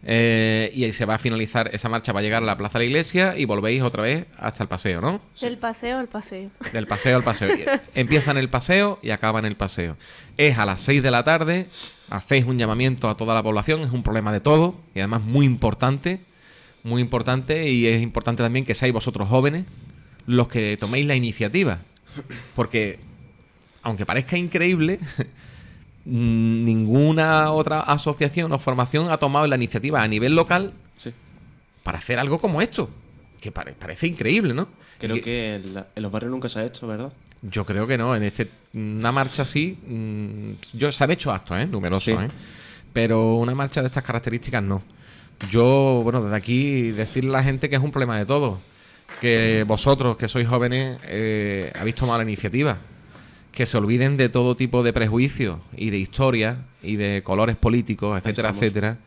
eh, y ahí se va a finalizar esa marcha, va a llegar a la Plaza de la Iglesia y volvéis otra vez hasta el paseo, ¿no? Del paseo al paseo. Del paseo al paseo. Empiezan el paseo y acaban el paseo. Es a las 6 de la tarde, hacéis un llamamiento a toda la población, es un problema de todo y además muy importante, muy importante y es importante también que seáis vosotros jóvenes los que toméis la iniciativa. Porque, aunque parezca increíble, Mm, ninguna otra asociación o formación ha tomado la iniciativa a nivel local para hacer algo como esto. Que parece increíble, ¿no? Creo que, en, los barrios nunca se ha hecho, ¿verdad? Yo creo que no. En este, una marcha así, mm, yo, se han hecho actos, ¿eh? Numerosos, ¿eh? Pero una marcha de estas características no. Yo, bueno, desde aquí decirle a la gente que es un problema de todos. Que vosotros, que sois jóvenes, eh, habéis tomado la iniciativa que se olviden de todo tipo de prejuicios y de historias y de colores políticos, etcétera, etcétera.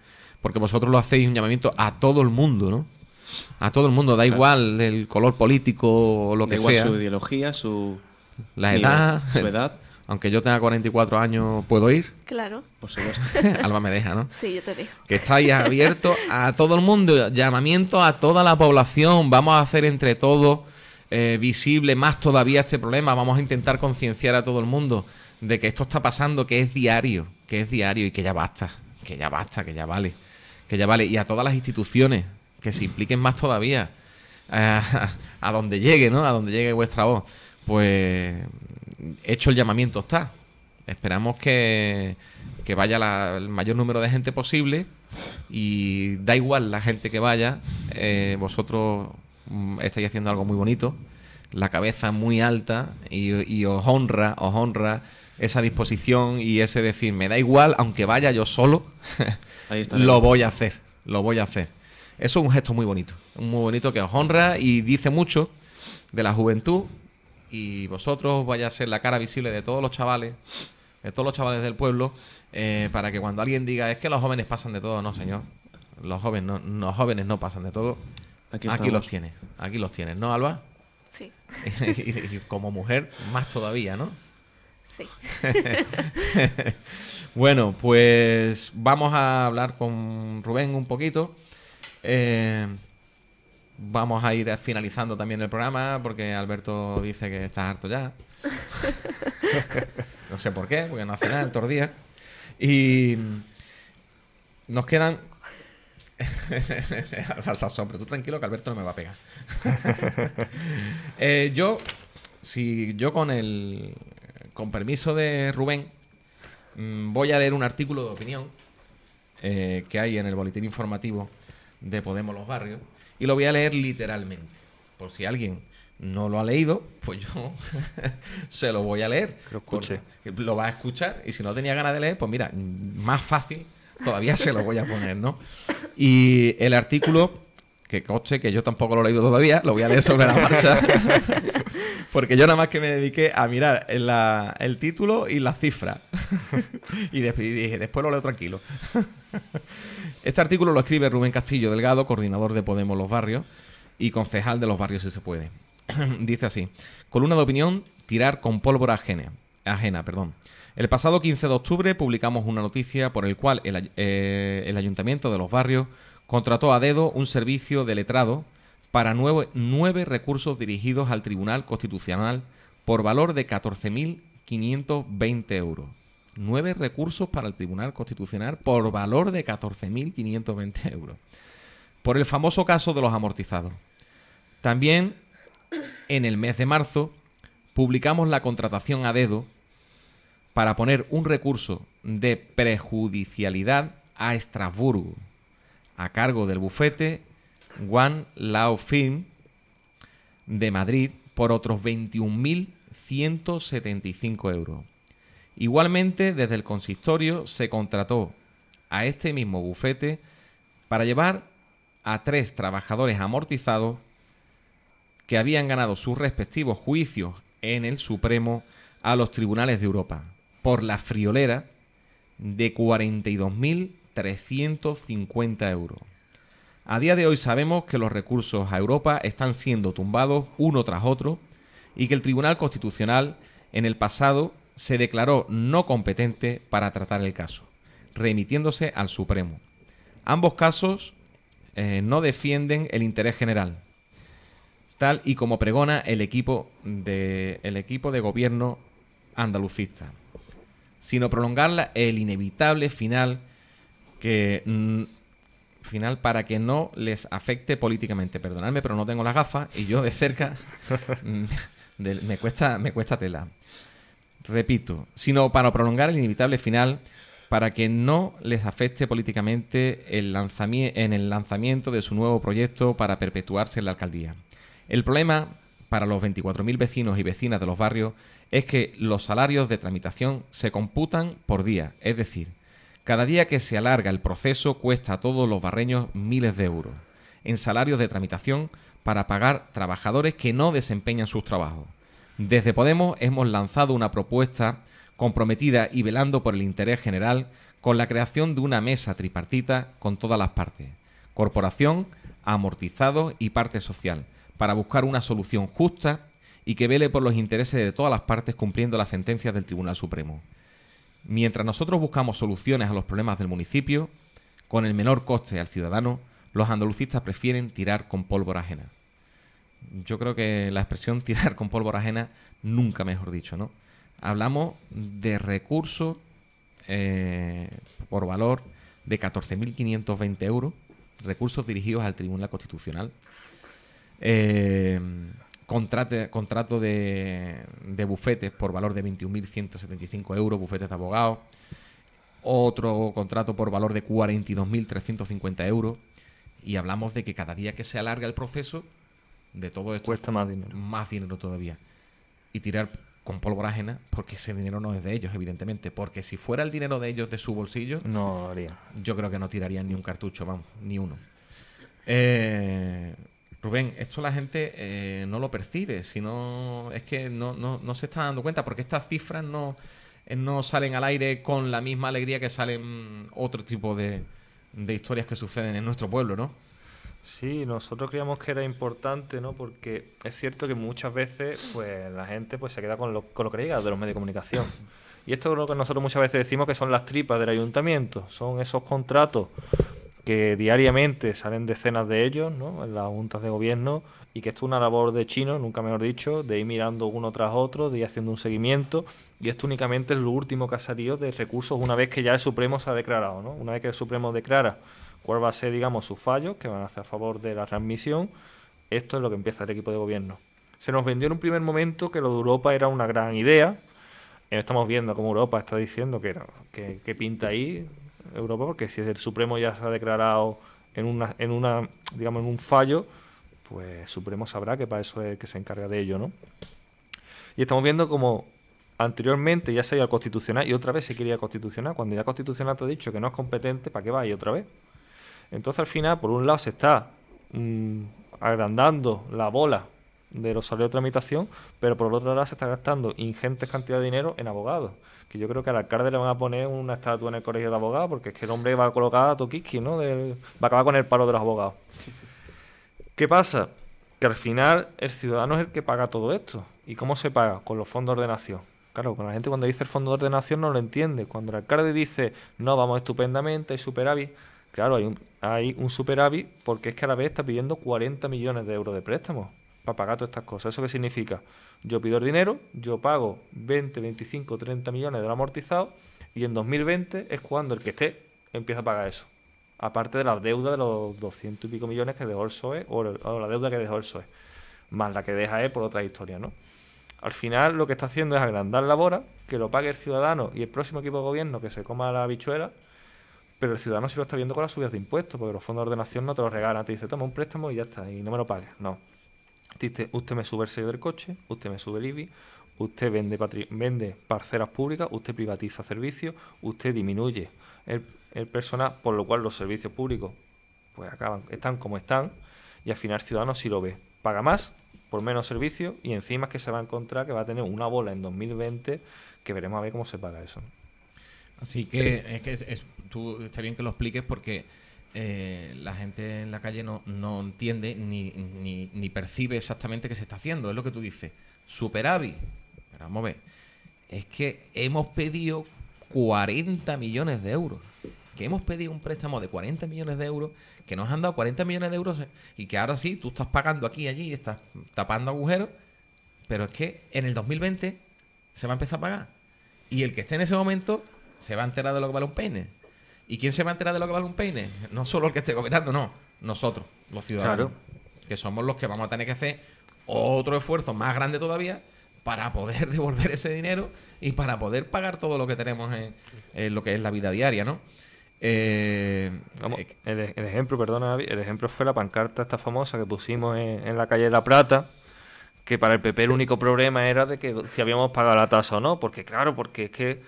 Porque vosotros lo hacéis un llamamiento a todo el mundo, ¿no? A todo el mundo, da igual el color político o lo da que igual sea. su ideología, su. La edad. su edad. Aunque yo tenga 44 años, ¿puedo ir? Claro. Por Alba me deja, ¿no? Sí, yo te dejo. Que estáis abiertos a todo el mundo, llamamiento a toda la población. Vamos a hacer entre todos eh, visible más todavía este problema. Vamos a intentar concienciar a todo el mundo de que esto está pasando, que es diario, que es diario y que ya basta, que ya basta, que ya vale, que ya vale. Y a todas las instituciones que se impliquen más todavía, a donde llegue, ¿no? A donde llegue vuestra voz. Pues hecho el llamamiento está. Esperamos que, vaya el mayor número de gente posible y da igual la gente que vaya, eh, vosotros Mm, estáis haciendo algo muy bonito, la cabeza muy alta y, os honra, os honra esa disposición y ese decir, me da igual, aunque vaya yo solo, lo voy a hacer, lo voy a hacer. Eso es un gesto muy bonito, muy bonito que os honra y dice mucho de la juventud y vosotros vais a ser la cara visible de todos los chavales, de todos los chavales del pueblo, eh, para que cuando alguien diga, es que los jóvenes pasan de todo, no, señor. Los jóvenes los jóvenes no pasan de todo. Aquí, los tienes, aquí los tienes, ¿no, Alba? Sí. y, como mujer, más todavía, ¿no? Sí. bueno, pues vamos a hablar con Rubén un poquito. Eh, vamos a ir finalizando también el programa porque Alberto dice que está harto ya. no sé por qué, porque no hace nada en Y nos quedan Salsa pero tú tranquilo que Alberto no me va a pegar. Eh, yo, si yo con el. Con permiso de Rubén, mm, voy a leer un artículo de opinión eh, que hay en el boletín informativo de Podemos Los Barrios y lo voy a leer literalmente. Por si alguien no lo ha leído, pues yo se lo voy a leer. lo va a escuchar y si no tenía ganas de leer, pues mira, mm, más fácil todavía se lo voy a poner, ¿no? Y el artículo, que coche, que yo tampoco lo he leído todavía, lo voy a leer sobre la marcha, porque yo nada más que me dediqué a mirar el título y las cifras. y, después, dije, después lo leo tranquilo. este artículo lo escribe Rubén Castillo Delgado, coordinador de Podemos Los Barrios y concejal de Los Barrios si se puede. Dice así, columna de opinión, tirar con pólvora ajena ajena. Perdón. El pasado 15 de octubre publicamos una noticia por el cual eh, el, Ayuntamiento de los Barrios contrató a dedo un servicio de letrado para nueve, nueve recursos dirigidos al Tribunal Constitucional por valor de 14.520 euros. Nueve recursos para el Tribunal Constitucional por valor de 14.520 euros. Por el famoso caso de los amortizados. También en el mes de marzo publicamos la contratación a dedo para poner un recurso de prejudicialidad a Estrasburgo, a cargo del bufete Juan Lao Film de Madrid, por otros 21.175 euros. Igualmente, desde el consistorio se contrató a este mismo bufete para llevar a tres trabajadores amortizados que habían ganado sus respectivos juicios en el Supremo a los tribunales de Europa por la friolera de 42.350 euros. A día de hoy sabemos que los recursos a Europa están siendo tumbados uno tras otro y que el Tribunal Constitucional en el pasado se declaró no competente para tratar el caso, remitiéndose al Supremo. Ambos casos eh, no defienden el interés general, tal y como pregona el equipo de, el equipo de gobierno andalucista sino prolongarla el inevitable final que mm, final para que no les afecte políticamente. Perdonadme, pero no tengo las gafas y yo de cerca mm, me cuesta me cuesta tela. Repito, sino para prolongar el inevitable final para que no les afecte políticamente el en el lanzamiento de su nuevo proyecto para perpetuarse en la alcaldía. El problema para los 24.000 vecinos y vecinas de los barrios es que los salarios de tramitación se computan por día, es decir, cada día que se alarga el proceso cuesta a todos los barreños miles de euros en salarios de tramitación para pagar trabajadores que no desempeñan sus trabajos. Desde Podemos hemos lanzado una propuesta comprometida y velando por el interés general con la creación de una mesa tripartita con todas las partes, corporación, amortizado y parte social, para buscar una solución justa y que vele por los intereses de todas las partes cumpliendo las sentencias del Tribunal Supremo. Mientras nosotros buscamos soluciones a los problemas del municipio, con el menor coste al ciudadano, los andalucistas prefieren tirar con pólvora ajena. Yo creo que la expresión tirar con pólvora ajena nunca mejor dicho, ¿no? Hablamos de recursos eh, por valor de 14.520 euros, recursos dirigidos al Tribunal Constitucional, Em, contrato de, de, bufetes por valor de 21.175 euros, bufetes de abogados. Otro contrato por valor de 42.350 euros. Y hablamos de que cada día que se alarga el proceso, de todo esto. Cuesta más dinero. Más dinero todavía. Y tirar con pólvora ajena, porque ese dinero no es de ellos, evidentemente. Porque si fuera el dinero de ellos de su bolsillo. No haría. Yo creo que no tirarían ni un cartucho, vamos, ni uno. Eh, Rubén, esto la gente eh, no lo percibe, sino es que no, se está dando cuenta, porque estas cifras no, eh, no salen al aire con la misma alegría que salen otro tipo de, historias que suceden en nuestro pueblo, ¿no? Sí, nosotros creíamos que era importante, ¿no? Porque es cierto que muchas veces pues, la gente pues, se queda con lo, con lo que llega de los medios de comunicación. Y esto es lo que nosotros muchas veces decimos que son las tripas del ayuntamiento, son esos contratos que diariamente salen decenas de ellos ¿no? en las juntas de gobierno y que esto es una labor de chino, nunca mejor dicho, de ir mirando uno tras otro, de ir haciendo un seguimiento y esto únicamente es lo último que ha de recursos una vez que ya el Supremo se ha declarado, ¿no? una vez que el Supremo declara cuál va a ser, digamos, sus fallos que van a hacer a favor de la transmisión, esto es lo que empieza el equipo de gobierno. Se nos vendió en un primer momento que lo de Europa era una gran idea, eh, estamos viendo cómo Europa está diciendo que, que pinta ahí, Europa, porque si el Supremo ya se ha declarado en una, en una digamos, en un fallo, pues el Supremo sabrá que para eso es el que se encarga de ello, ¿no? Y estamos viendo como anteriormente ya se ha ido al constitucional y otra vez se quería constitucional. Cuando ya constitucional te ha dicho que no es competente, ¿para qué va y otra vez? Entonces al final, por un lado, se está mm, agrandando la bola de los salarios de tramitación, pero por otro lado se está gastando ingentes cantidades de dinero en abogados que yo creo que al alcalde le van a poner una estatua en el colegio de abogados, porque es que el hombre va a colocar a Toquiski, ¿no? va a acabar con el paro de los abogados. ¿Qué pasa? Que al final el ciudadano es el que paga todo esto. ¿Y cómo se paga? Con los fondos de ordenación. Claro, con la gente cuando dice el fondo de ordenación no lo entiende. Cuando el alcalde dice, no, vamos estupendamente, hay superávit. Claro, hay un, hay un superávit porque es que a la vez está pidiendo 40 millones de euros de préstamos para pagar todas estas cosas. ¿Eso qué significa? Yo pido el dinero, yo pago 20, 25, 30 millones de lo amortizado y en 2020 es cuando el que esté empieza a pagar eso. Aparte de la deuda de los 200 y pico millones que dejó el PSOE o, la deuda que dejó el PSOE, más la que deja él por otra historia, ¿no? Al final lo que está haciendo es agrandar la bora, que lo pague el ciudadano y el próximo equipo de gobierno que se coma la bichuela, pero el ciudadano sí lo está viendo con las subidas de impuestos, porque los fondos de ordenación no te los regalan, te dice, toma un préstamo y ya está, y no me lo pagues. No, usted me sube el sello del coche, usted me sube el IBI, usted vende, vende parcelas públicas, usted privatiza servicios, usted disminuye el, personal, por lo cual los servicios públicos pues acaban, están como están, y al final ciudadano sí lo ve. Paga más por menos servicios y encima es que se va a encontrar que va a tener una bola en 2020 que veremos a ver cómo se paga eso. Así que, es que tú, está bien que lo expliques porque eh, la gente en la calle no, entiende ni, ni, percibe exactamente qué se está haciendo. Es lo que tú dices. Superávit. Pero vamos a ver. Es que hemos pedido 40 millones de euros. Que hemos pedido un préstamo de 40 millones de euros, que nos han dado 40 millones de euros eh, y que ahora sí, tú estás pagando aquí y allí, estás tapando agujeros, pero es que en el 2020 se va a empezar a pagar. Y el que esté en ese momento se va a enterar de lo que vale un peine. ¿Y quién se va a enterar de lo que vale un peine? No solo el que esté gobernando, no. Nosotros, los ciudadanos. Claro. Que somos los que vamos a tener que hacer otro esfuerzo más grande todavía para poder devolver ese dinero y para poder pagar todo lo que tenemos en, lo que es la vida diaria, ¿no? Eh, eh, e, el, ejemplo, perdona, el ejemplo fue la pancarta esta famosa que pusimos en, la calle de La Plata, que para el PP el único problema era de que si habíamos pagado la tasa o no, porque claro, porque es que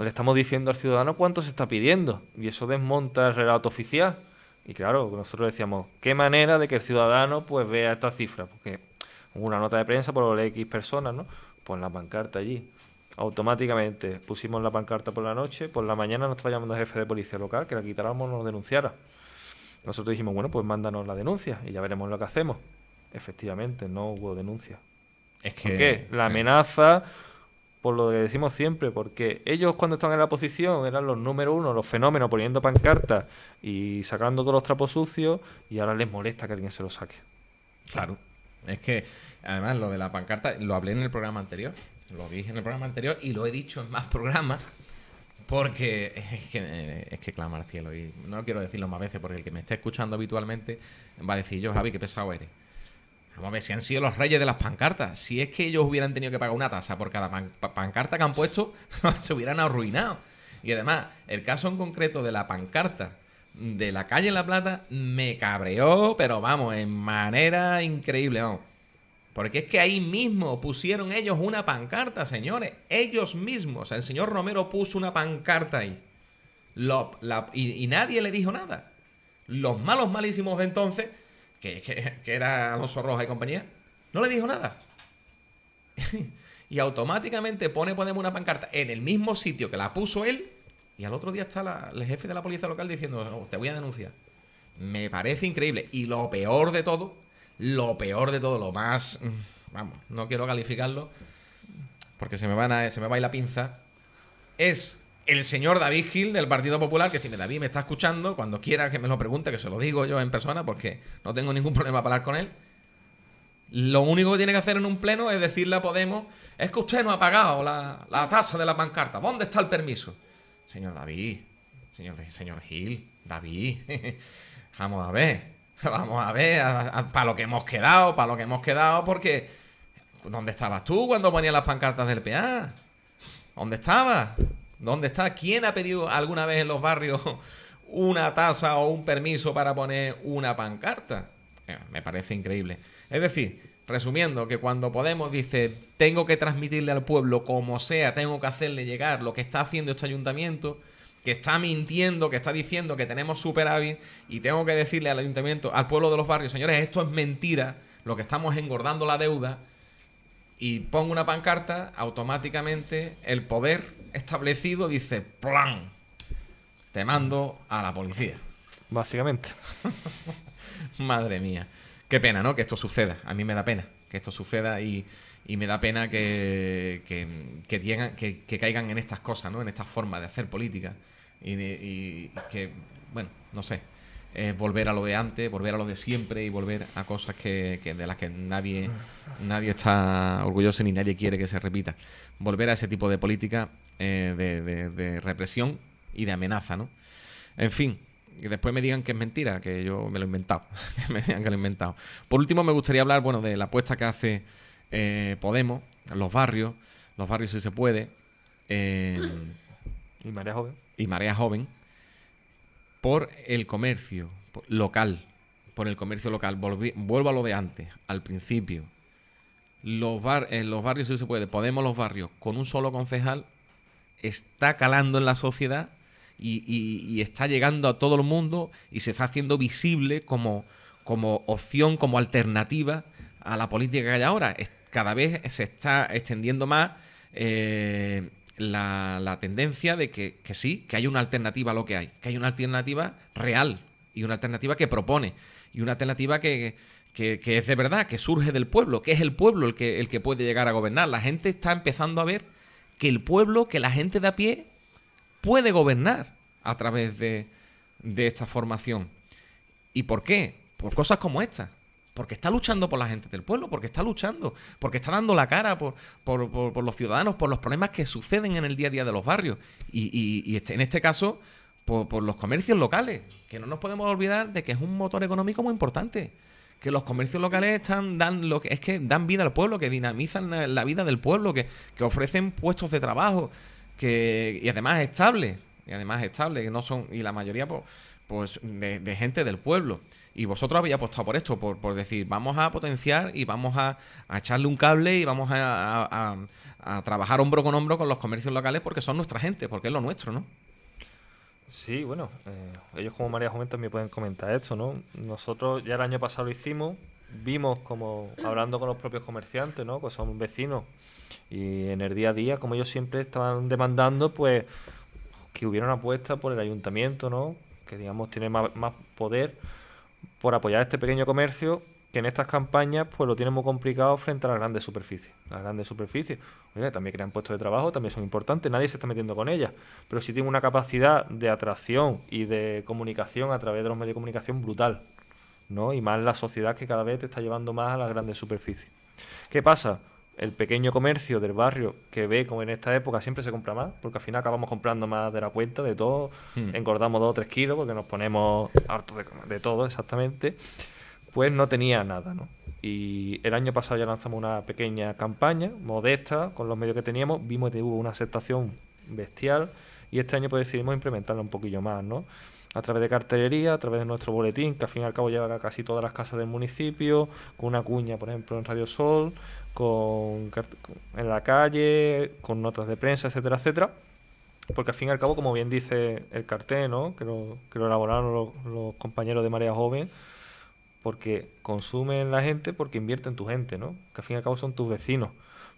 le estamos diciendo al ciudadano cuánto se está pidiendo y eso desmonta el relato oficial. Y claro, nosotros decíamos, qué manera de que el ciudadano pues vea esta cifra, porque una nota de prensa por X personas, ¿no? Pues la pancarta allí. Automáticamente pusimos la pancarta por la noche, por la mañana nos estaba llamando el jefe de policía local que la quitáramos o nos denunciara. Nosotros dijimos, bueno, pues mándanos la denuncia y ya veremos lo que hacemos. Efectivamente, no hubo denuncia. Es que... ¿Por qué? La eh, amenaza por lo que decimos siempre, porque ellos cuando estaban en la posición eran los número uno, los fenómenos, poniendo pancartas y sacando todos los trapos sucios, y ahora les molesta que alguien se los saque. Claro. Es que, además, lo de la pancarta, lo hablé en el programa anterior, lo dije en el programa anterior y lo he dicho en más programas, porque es que, es que clama al cielo, y no quiero decirlo más veces, porque el que me esté escuchando habitualmente va a decir, yo, Javi, qué pesado eres. Vamos a ver, si han sido los reyes de las pancartas. Si es que ellos hubieran tenido que pagar una tasa por cada pancarta que han puesto, se hubieran arruinado. Y además, el caso en concreto de la pancarta de la calle en La Plata me cabreó, pero vamos, en manera increíble, Porque es que ahí mismo pusieron ellos una pancarta, señores. Ellos mismos. El señor Romero puso una pancarta ahí. y nadie le dijo nada. Los malos malísimos de entonces que, era Alonso Rojas y compañía, no le dijo nada. y automáticamente pone Podemos una pancarta en el mismo sitio que la puso él y al otro día está el jefe de la policía local diciendo, te voy a denunciar. Me parece increíble. Y lo peor de todo, lo peor de todo, lo más... Vamos, no quiero calificarlo porque se me, van a, se me va a ir la pinza. Es el señor David Gil del Partido Popular, que si me David me está escuchando, cuando quiera que me lo pregunte, que se lo digo yo en persona, porque no tengo ningún problema para hablar con él. Lo único que tiene que hacer en un pleno es decirle a Podemos, es que usted no ha pagado la, tasa de la pancarta, ¿dónde está el permiso? Señor David, señor, señor Gil, David, vamos a ver, vamos a ver, para lo que hemos quedado, para lo que hemos quedado, porque ¿dónde estabas tú cuando ponías las pancartas del PA? ¿Dónde estabas? ¿Dónde está? ¿Quién ha pedido alguna vez en los barrios una tasa o un permiso para poner una pancarta? Eh, me parece increíble. Es decir, resumiendo, que cuando Podemos dice, tengo que transmitirle al pueblo como sea, tengo que hacerle llegar lo que está haciendo este ayuntamiento, que está mintiendo, que está diciendo que tenemos superávit y tengo que decirle al ayuntamiento, al pueblo de los barrios, señores, esto es mentira, lo que estamos engordando la deuda y pongo una pancarta, automáticamente el poder establecido dice, plan, te mando a la policía. Básicamente. Madre mía. Qué pena, ¿no? Que esto suceda. A mí me da pena que esto suceda y, me da pena que, que, que, que, caigan en estas cosas, ¿no? En esta forma de hacer política. y que, bueno, no sé volver a lo de antes, volver a lo de siempre y volver a cosas que, de las que nadie, nadie está orgulloso ni nadie quiere que se repita. Volver a ese tipo de política eh, de, represión y de amenaza, En fin, después me digan que es mentira, que yo me lo he inventado. me digan que lo he inventado. Por último, me gustaría hablar, bueno, de la apuesta que hace eh, Podemos, los barrios, los barrios si se puede. Eh, y Marea Joven. Y Marea Joven por el comercio local, por el comercio local. vuelvo a lo de antes, al principio. Los, bar, en los barrios, si se puede, Podemos los barrios, con un solo concejal, está calando en la sociedad y, está llegando a todo el mundo y se está haciendo visible como, opción, como alternativa a la política que hay ahora. cada vez se está extendiendo más. Eh, la, tendencia de que, sí, que hay una alternativa a lo que hay, que hay una alternativa real y una alternativa que propone y una alternativa que, es de verdad, que surge del pueblo, que es el pueblo el que, el que puede llegar a gobernar. La gente está empezando a ver que el pueblo, que la gente de a pie puede gobernar a través de, de esta formación. ¿Y por qué? Por cosas como esta. Porque está luchando por la gente del pueblo, porque está luchando, porque está dando la cara por, por, por, los ciudadanos, por los problemas que suceden en el día a día de los barrios. Y, este, en este caso, por, los comercios locales, que no nos podemos olvidar de que es un motor económico muy importante. Que los comercios locales están, dan lo que, es que dan vida al pueblo, que dinamizan la, vida del pueblo, que, ofrecen puestos de trabajo, que, y además estable y además estable que no son, y la mayoría pues, pues de gente del pueblo. Y vosotros habéis apostado por esto, por, por decir, vamos a potenciar y vamos a, echarle un cable y vamos a, a, trabajar hombro con hombro con los comercios locales porque son nuestra gente, porque es lo nuestro, ¿no? Sí, bueno, eh, ellos como María Juventud me pueden comentar esto, ¿no? Nosotros ya el año pasado lo hicimos, vimos como, hablando con los propios comerciantes, ¿no? Que son vecinos, y en el día a día, como ellos siempre estaban demandando, pues que hubiera una apuesta por el ayuntamiento, ¿no? Que digamos tiene más, más poder por apoyar este pequeño comercio que en estas campañas pues lo tiene muy complicado frente a las grandes superficies. Las grandes superficies, también crean puestos de trabajo, también son importantes, nadie se está metiendo con ellas, pero si tiene una capacidad de atracción y de comunicación a través de los medios de comunicación brutal, ¿no? Y más la sociedad que cada vez te está llevando más a las grandes superficies. ¿Qué pasa? el pequeño comercio del barrio que ve como en esta época siempre se compra más, porque al final acabamos comprando más de la cuenta, de todo, hmm. engordamos dos o tres kilos porque nos ponemos hartos de, de, todo exactamente, pues no tenía nada, ¿no? Y el año pasado ya lanzamos una pequeña campaña, modesta, con los medios que teníamos, vimos que hubo una aceptación bestial y este año pues decidimos implementarla un poquillo más, ¿no? a través de cartelería, a través de nuestro boletín, que al fin y al cabo llega a casi todas las casas del municipio, con una cuña, por ejemplo, en Radio Sol, con, en la calle, con notas de prensa, etcétera, etcétera. Porque al fin y al cabo, como bien dice el cartel, ¿no? que, lo, elaboraron los, compañeros de Marea Joven, porque consumen la gente, porque invierten tu gente, ¿no? que al fin y al cabo son tus vecinos.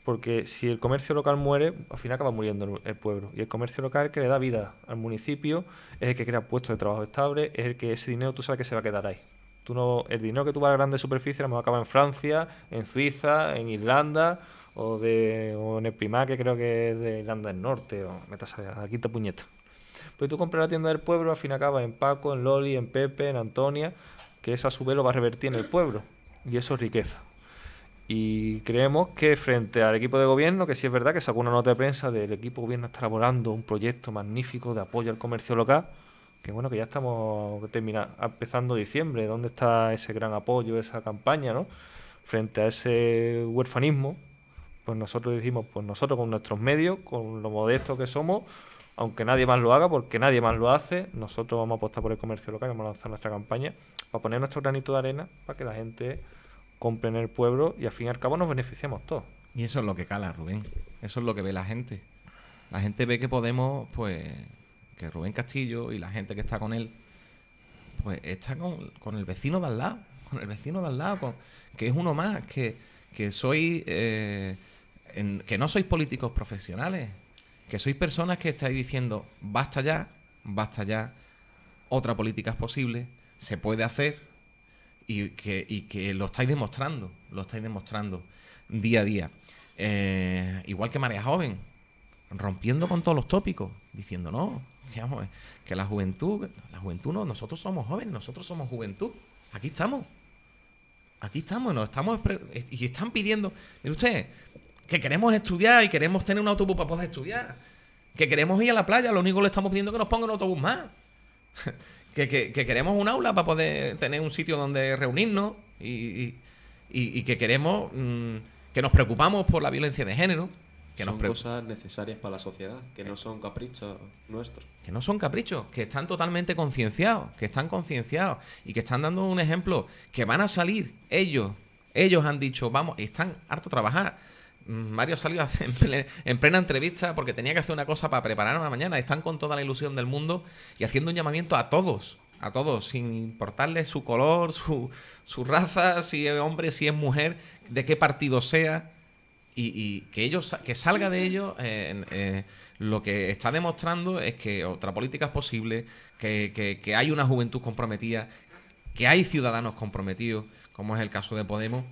Porque si el comercio local muere, al final acaba muriendo el pueblo. Y el comercio local que le da vida al municipio es el que crea puestos de trabajo estables, es el que ese dinero tú sabes que se va a quedar ahí. Tú no, el dinero que tú vas a grandes superficie a lo mejor acaba en Francia, en Suiza, en Irlanda o, de, en el que creo que es de Irlanda del Norte, o metas a la quinta puñeta. Pero pues tú compras la tienda del pueblo, al final acaba en Paco, en Loli, en Pepe, en Antonia, que esa a su vez lo va a revertir en el pueblo. Y eso es riqueza. Y creemos que frente al equipo de gobierno, que sí es verdad que sacó una nota de prensa del equipo de gobierno está elaborando un proyecto magnífico de apoyo al comercio local, que bueno, que ya estamos terminando, empezando diciembre, ¿dónde está ese gran apoyo, esa campaña, ¿no? Frente a ese huerfanismo, pues nosotros decimos, pues nosotros con nuestros medios, con lo modestos que somos, aunque nadie más lo haga, porque nadie más lo hace, nosotros vamos a apostar por el comercio local, vamos a lanzar nuestra campaña, para poner nuestro granito de arena, para que la gente compren el pueblo y al fin y al cabo nos beneficiamos todos. Y eso es lo que cala, Rubén. Eso es lo que ve la gente. La gente ve que Podemos, pues, que Rubén Castillo y la gente que está con él, pues está con, el vecino de al lado, con el vecino de al lado, que es uno más, que, que soy, eh, que no sois políticos profesionales, que sois personas que estáis diciendo, basta ya, basta ya, otra política es posible, se puede hacer, y que, que lo estáis demostrando, lo estáis demostrando día a día. Eh, igual que María Joven, rompiendo con todos los tópicos, diciendo, no, que la juventud, la juventud no, nosotros somos jóvenes, nosotros somos juventud, aquí estamos, aquí estamos, nos estamos y están pidiendo, mire usted, que queremos estudiar y queremos tener un autobús para poder estudiar, que queremos ir a la playa, lo único que le estamos pidiendo que nos pongan un autobús más. que, que, queremos un aula para poder tener un sitio donde reunirnos y, y, que queremos mm, que nos preocupamos por la violencia de género. Que son cosas necesarias para la sociedad, que no son caprichos nuestros. Que no son caprichos, que están totalmente concienciados, que están concienciados y que están dando un ejemplo, que van a salir ellos, ellos han dicho, vamos, están harto trabajar Mm, Mario salió en, plena, entrevista porque tenía que hacer una cosa para preparar una mañana. Están con toda la ilusión del mundo y haciendo un llamamiento a todos, a todos, sin importarle su color, su, raza, si es hombre, si es mujer, de qué partido sea. Y, que, ellos, que salga de ellos eh, eh, lo que está demostrando es que otra política es posible, que, que hay una juventud comprometida, que hay ciudadanos comprometidos, como es el caso de Podemos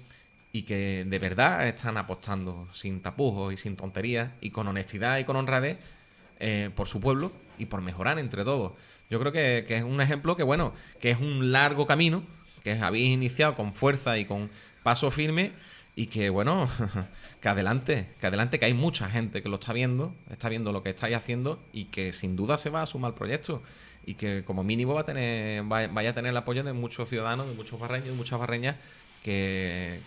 y que de verdad están apostando sin tapujos y sin tonterías y con honestidad y con honradez eh, por su pueblo y por mejorar entre todos. Yo creo que, es un ejemplo que, bueno, que es un largo camino, que habéis iniciado con fuerza y con paso firme y que, bueno, que adelante, que adelante, que hay mucha gente que lo está viendo, está viendo lo que estáis haciendo y que sin duda se va a sumar al proyecto y que como mínimo va a tener, vaya a tener el apoyo de muchos ciudadanos, de muchos barreños, de muchas barreñas que,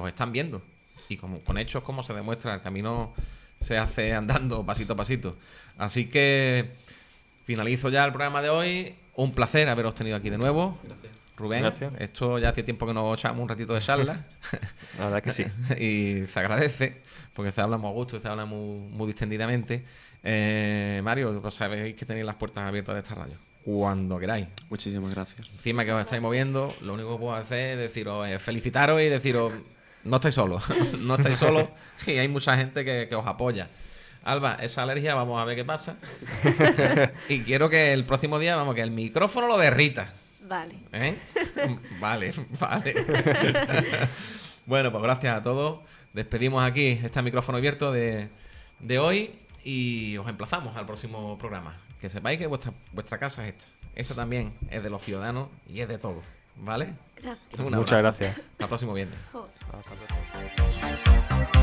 os están viendo. Y como, con hechos, como se demuestra, el camino se hace andando pasito a pasito. Así que finalizo ya el programa de hoy. Un placer haberos tenido aquí de nuevo. Rubén, esto ya hace tiempo que nos echamos un ratito de charla. La verdad que sí. y se agradece, porque se habla muy a gusto, se habla muy, distendidamente. Eh, Mario, pues sabéis que tenéis las puertas abiertas de esta radio cuando queráis. Muchísimas gracias. Encima que os estáis moviendo, lo único que puedo hacer es deciros, eh, felicitaros y deciros, no estáis solos, no estáis solos y hay mucha gente que, os apoya. Alba, esa alergia, vamos a ver qué pasa. y quiero que el próximo día, vamos, que el micrófono lo derrita. Vale. ¿Eh? Vale, vale. bueno, pues gracias a todos. Despedimos aquí este micrófono abierto de hoy y os emplazamos al próximo programa que sepáis que vuestra, vuestra casa es esta. Esta también es de los ciudadanos y es de todos. ¿Vale? Gracias. Muchas gracias. Hasta el próximo viernes. Hasta el próximo.